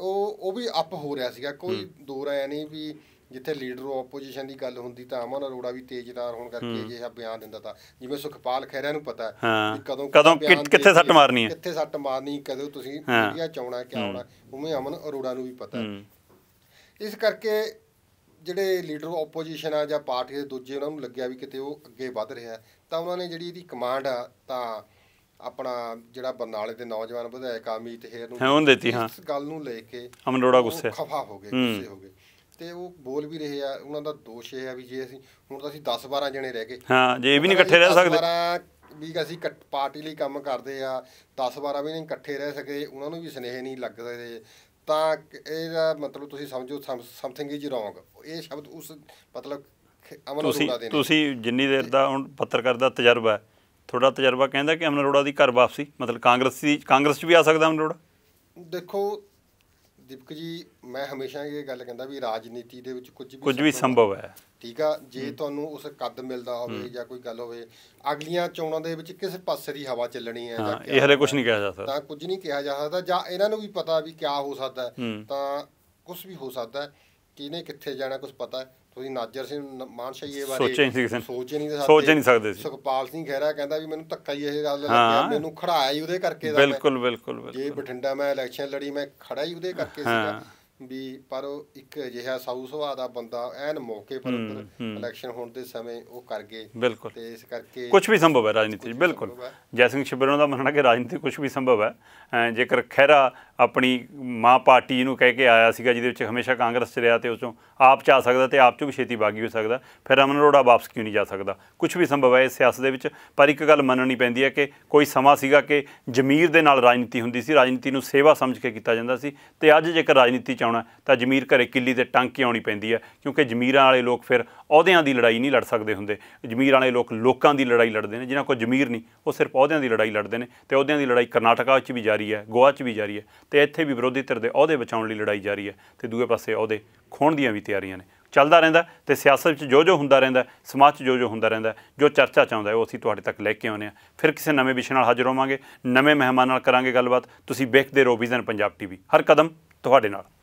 S2: ਉਹ ਉਹ ਵੀ ਅਪ ਹੋ ਰਿਹਾ ਸੀਗਾ ਕੋਈ ਦੋ ਰਾਇ ਨਹੀਂ ਵੀ ਜਿੱਥੇ ਲੀਡਰ ਆਪੋਜੀਸ਼ਨ ਦੀ ਗੱਲ ਹੁੰਦੀ ਤਾਂ ਅਮਨ ਅਰੋੜਾ ਵੀ ਤੇਜ਼ਦਾਰ ਹੋਣ ਕਰਕੇ ਅਜਿਹਾ ਬਿਆਨ ਦਿੰਦਾ ਤਾਂ ਜਿਵੇਂ ਸੁਖਪਾਲ ਖੈਰਾ ਨੂੰ ਪਤਾ ਹੈ ਕਿ ਕਦੋਂ ਕਦੋਂ ਕਿੱਥੇ ਸੱਟ ਮਾਰਨੀ ਹੈ ਕਿੱਥੇ ਸੱਟ ਮਾਰਨੀ ਕਦੋਂ ਤੁਸੀਂ ਇੰਡੀਆ ਚਾਉਣਾ ਕਿਆ ਹੋਣਾ ਉਵੇਂ ਅਮਨ ਅਰੋੜਾ ਨੂੰ ਵੀ ਪਤਾ ਹੈ ਇਸ ਕਰਕੇ ਜਿਹੜੇ ਲੀਡਰ ਆਪੋਜੀਸ਼ਨ ਆ ਜਾਂ ਪਾਰਟੀ ਦੇ ਦੂਜੇ ਉਹਨਾਂ ਨੂੰ ਲੱਗਿਆ ਵੀ ਕਿਤੇ ਉਹ ਅੱਗੇ ਵੱਧ ਰਿਹਾ ਤਾਂ ਉਹਨਾਂ ਨੇ ਜਿਹੜੀ ਇਹਦੀ ਕਮਾਂਡ ਆ ਤਾਂ ਆਪਣਾ ਜਿਹੜਾ ਬਰਨਾਲੇ ਦੇ ਨੌਜਵਾਨ ਵਿਧਾਇਕ ਆਮੀਤ ਹੇਰ ਨੂੰ ਹਾਂ ਦਿੱਤੀ ਹਾਂ ਇਸ ਗੱਲ ਨੂੰ ਲੈ ਕੇ ਅਮਨ ਅਰੋੜਾ ਗੁੱਸੇ ਖਫਾ ਹੋ ਗਏ ਗੁੱਸੇ ਹੋ ਗਏ ਤੇ ਉਹ ਬੋਲ ਵੀ ਰਹੇ ਆ ਉਹਨਾਂ ਦਾ ਦੋਸ਼ ਇਹ ਆ ਵੀ ਜੇ ਅਸੀਂ ਹੁਣ ਤਾਂ ਅਸੀਂ 10 12 ਜਣੇ ਰਹਿ ਗਏ ਹਾਂ ਜੇ ਵੀ ਨਹੀਂ ਇਕੱਠੇ ਰਹਿ ਸਕਦੇ ਵੀ ਅਸੀਂ ਪਾਰਟੀ ਲਈ ਕੰਮ ਕਰਦੇ ਆ 10 12 ਵੀ ਨਹੀਂ ਇਕੱਠੇ ਰਹਿ ਸਕਦੇ ਉਹਨਾਂ ਨੂੰ ਵੀ ਸਨੇਹ ਨਹੀਂ ਲੱਗ ਸਕਦੇ ਤਾਂ ਇਹਦਾ ਮਤਲਬ ਤੁਸੀਂ ਸਮਝੋ ਸਮਥਿੰਗ ਇਜ਼ ਰੋਂਗ ਇਹ ਸ਼ਬਦ ਉਸ ਮਤਲਬ ਅਮਨ ਰੋੜਾ ਦੇ ਤੁਸੀਂ
S1: ਜਿੰਨੀ ਦੇਰ ਦਾ ਹੁਣ ਪੱਤਰਕਾਰ ਦਾ ਤਜਰਬਾ ਹੈ ਤੁਹਾਡਾ ਤਜਰਬਾ ਕਹਿੰਦਾ ਕਿ ਅਮਨ ਅਰੋੜਾ ਦੀ ਘਰ ਵਾਪਸੀ ਮਤਲਬ ਕਾਂਗਰਸ ਦੀ ਕਾਂਗਰਸ 'ਚ ਵੀ ਆ ਸਕਦਾ ਅਮਨ ਅਰੋੜਾ
S2: ਦੇਖੋ ਦੀਪਕ ਜੀ ਮੈਂ ਹਮੇਸ਼ਾ ਇਹ ਗੱਲ ਕਹਿੰਦਾ ਵੀ ਰਾਜਨੀਤੀ ਦੇ ਵਿੱਚ ਕੁਝ ਵੀ ਕੁਝ ਵੀ ਸੰਭਵ ਹੈ ਠੀਕ ਆ ਜੇ ਤੁਹਾਨੂੰ ਉਸ ਕੱਦ ਮਿਲਦਾ ਹੋਵੇ ਜਾਂ ਕੋਈ ਗੱਲ ਹੋਵੇ ਅਗਲੀਆਂ ਚੋਣਾਂ ਦੇ ਵਿੱਚ ਕਿਸੇ ਪਾਸੇ ਦੀ ਹਵਾ ਚੱਲਣੀ ਹੈ ਜਾਂ ਇਹ ਹਲੇ ਕੁਝ
S1: ਨਹੀਂ ਕਿਹਾ ਜਾ ਸਕਦਾ ਤਾਂ
S2: ਕੁਝ ਨਹੀਂ ਕਿਹਾ ਜਾ ਸਕਦਾ ਜਾਂ ਇਹਨਾਂ ਨੂੰ ਵੀ ਪਤਾ ਵੀ ਕੀ ਹੋ ਸਕਦਾ ਤਾਂ ਕੁਝ ਵੀ ਹੋ ਸਕਦਾ ਕਿਨੇ ਕਿੱਥੇ ਜਾਣਾ ਕੁਝ ਪਤਾ ਤੁਸੀਂ ਨਾਜਰ ਸਿੰਘ ਮਾਨਸ਼ਾਹੀਏ ਬਾਰੇ ਸੋਚੇ ਨਹੀਂ ਸੀ ਸੋਚੇ ਨਹੀਂ ਸਕਦੇ ਸੋਚ ਨਹੀਂ ਸਕਦੇ ਸੀ ਸੁਖਪਾਲ ਸਿੰਘ ਖਹਿਰਾ ਕਹਿੰਦਾ ਵੀ ਮੈਨੂੰ ਧੱਕਾ ਹੀ ਇਹ ਗੱਲ ਲੱਗਿਆ ਮੈਨੂੰ ਖੜਾਇਆ ਹੀ ਉਹਦੇ ਕਰਕੇ ਦਾ ਬਿਲਕੁਲ ਬਿਲਕੁਲ ਜੇ ਬਠਿੰਡਾ ਮੈਂ ਇਲੈਕਸ਼ਨ ਲੜੀ ਮੈਂ ਖੜਾ ਹੀ ਉਹਦੇ ਕਰਕੇ ਸੀਗਾ ਵੀ ਪਰ ਉਹ ਇੱਕ ਅਜਿਹਾ ਸਾਊ ਸੁਭਾਅ ਦਾ ਬੰਦਾ ਐਨ ਮੌਕੇ ਪਰ ਇਲੈਕਸ਼ਨ ਹੋਣ ਦੇ ਸਮੇਂ ਉਹ ਕਰ ਗਏ ਬਿਲਕੁਲ ਤੇ ਇਸ ਕਰਕੇ ਕੁਝ ਵੀ ਸੰਭਵ
S1: ਹੈ ਰਾਜਨੀਤੀ ਬਿਲਕੁਲ ਜੈ ਸਿੰਘ ਛਿਬਰੋਂ ਦਾ ਮੰਨਣਾ ਕਿ ਰਾਜਨੀਤੀ ਕੁਝ ਵੀ ਸੰਭਵ ਹੈ ਜੇਕਰ ਖੈਰਾ ਆਪਣੀ ਮਾਂ ਪਾਰਟੀ ਨੂੰ ਕਹਿ ਕੇ ਆਇਆ ਸੀਗਾ ਜਿਹਦੇ ਵਿੱਚ ਹਮੇਸ਼ਾ ਕਾਂਗਰਸ ਚ ਰਿਹਾ ਤੇ ਉਸ ਤੋਂ ਆਪ ਆ ਸਕਦਾ ਤੇ ਆਪ ਚ ਵੀ ਛੇਤੀ ਬਾਗੀ ਹੋ ਸਕਦਾ ਫਿਰ ਅਮਨ ਅਰੋੜਾ ਵਾਪਸ ਕਿਉਂ ਨਹੀਂ ਜਾ ਸਕਦਾ ਕੁਝ ਵੀ ਸੰਭਵ ਹੈ ਸਿਆਸਤ ਦੇ ਵਿੱਚ ਪਰ ਇੱਕ ਗੱਲ ਮੰਨਣੀ ਪੈਂਦੀ ਹੈ ਕਿ ਕੋਈ ਸਮਾਂ ਸੀਗਾ ਕਿ ਜ਼ਮੀਰ ਦੇ ਨਾਲ ਰਾਜਨੀਤੀ ਹੁੰਦੀ ਸੀ ਰਾਜਨੀਤੀ ਨੂੰ ਸੇਵਾ ਸਮਝ ਕੇ ਕੀਤਾ ਜਾਂਦਾ ਸੀ ਤੇ ਅੱਜ ਜੇਕਰ ਰਾਜਨੀਤੀ ਚ ਆਉਣਾ ਤਾਂ ਜ਼ਮੀਰ ਘਰੇ ਕਿੱਲੀ ਦੇ ਕੇ ਆਉਣੀ ਪੈਂਦੀ ਹੈ ਕਿਉਂਕਿ ਜ਼ਮੀਰਾਂ ਵਾਲੇ ਲੋਕ ਫਿਰ ਅਹੁਦਿਆਂ ਦੀ ਲੜਾਈ ਨਹੀਂ ਲੜ ਸਕਦੇ ਹੁੰਦੇ ਜ਼ਮੀਰ ਵਾਲੇ ਲੋਕ ਲੋਕਾਂ ਦੀ ਲੜਾਈ ਲੜਦੇ ਨੇ ਜਿਨ੍ਹਾਂ ਕੋਲ ਜ਼ਮੀਰ ਨਹੀਂ ਉਹ ਸਿਰਫ ਅਹੁਦਿਆਂ ਦੀ ਲੜਾਈ ਲੜਦੇ ਨੇ ਤੇ ਅਹੁਦਿਆਂ ਦੀ ਲੜਾਈ ਕਰਨਾਟਕਾ ਵਿੱਚ ਵੀ ਜਾਰੀ ਹੈ ਗੋਆ ਵਿੱਚ ਵੀ ਜਾਰੀ ਹੈ ਤੇ ਇੱਥੇ ਵੀ ਵਿਰੋਧੀ ਧਿਰ ਦੇ ਅਹੁਦੇ ਬਚਾਉਣ ਲਈ ਲੜਾਈ ਜਾਰੀ ਹੈ ਤੇ ਦੂਏ ਪਾਸੇ ਅਹੁਦੇ ਖੋਣ ਦੀਆਂ ਵੀ ਤਿਆਰੀਆਂ ਨੇ ਚੱਲਦਾ ਰਹਿੰਦਾ ਤੇ ਸਿਆਸਤ ਵਿੱਚ ਜੋ ਜੋ ਹੁੰਦਾ ਰਹਿੰਦਾ ਸਮਾਜ 'ਚ ਜੋ ਜੋ ਹੁੰਦਾ ਰਹਿੰਦਾ ਜੋ ਚਰਚਾ ਚਾਹੁੰਦਾ ਉਹ ਅਸੀਂ ਤੁਹਾਡੇ ਤੱਕ ਲੈ ਕੇ ਆਉਨੇ ਆ ਫਿਰ ਕਿਸੇ ਨਵੇਂ ਵਿਸ਼ੇ ਨਾਲ ਹਾਜ਼ਰ ਹੋਵਾਂਗੇ ਨਵੇਂ ਮਹਿਮਾਨ ਨਾਲ ਕਰਾਂਗੇ ਗੱਲਬਾਤ ਤੁਸੀਂ ਵੇਖਦੇ ਰਹੋ ਵਿਜ਼ਨ ਪੰਜਾਬ ਟੀਵੀ ਹਰ ਕਦਮ ਤੁਹਾਡੇ ਨਾਲ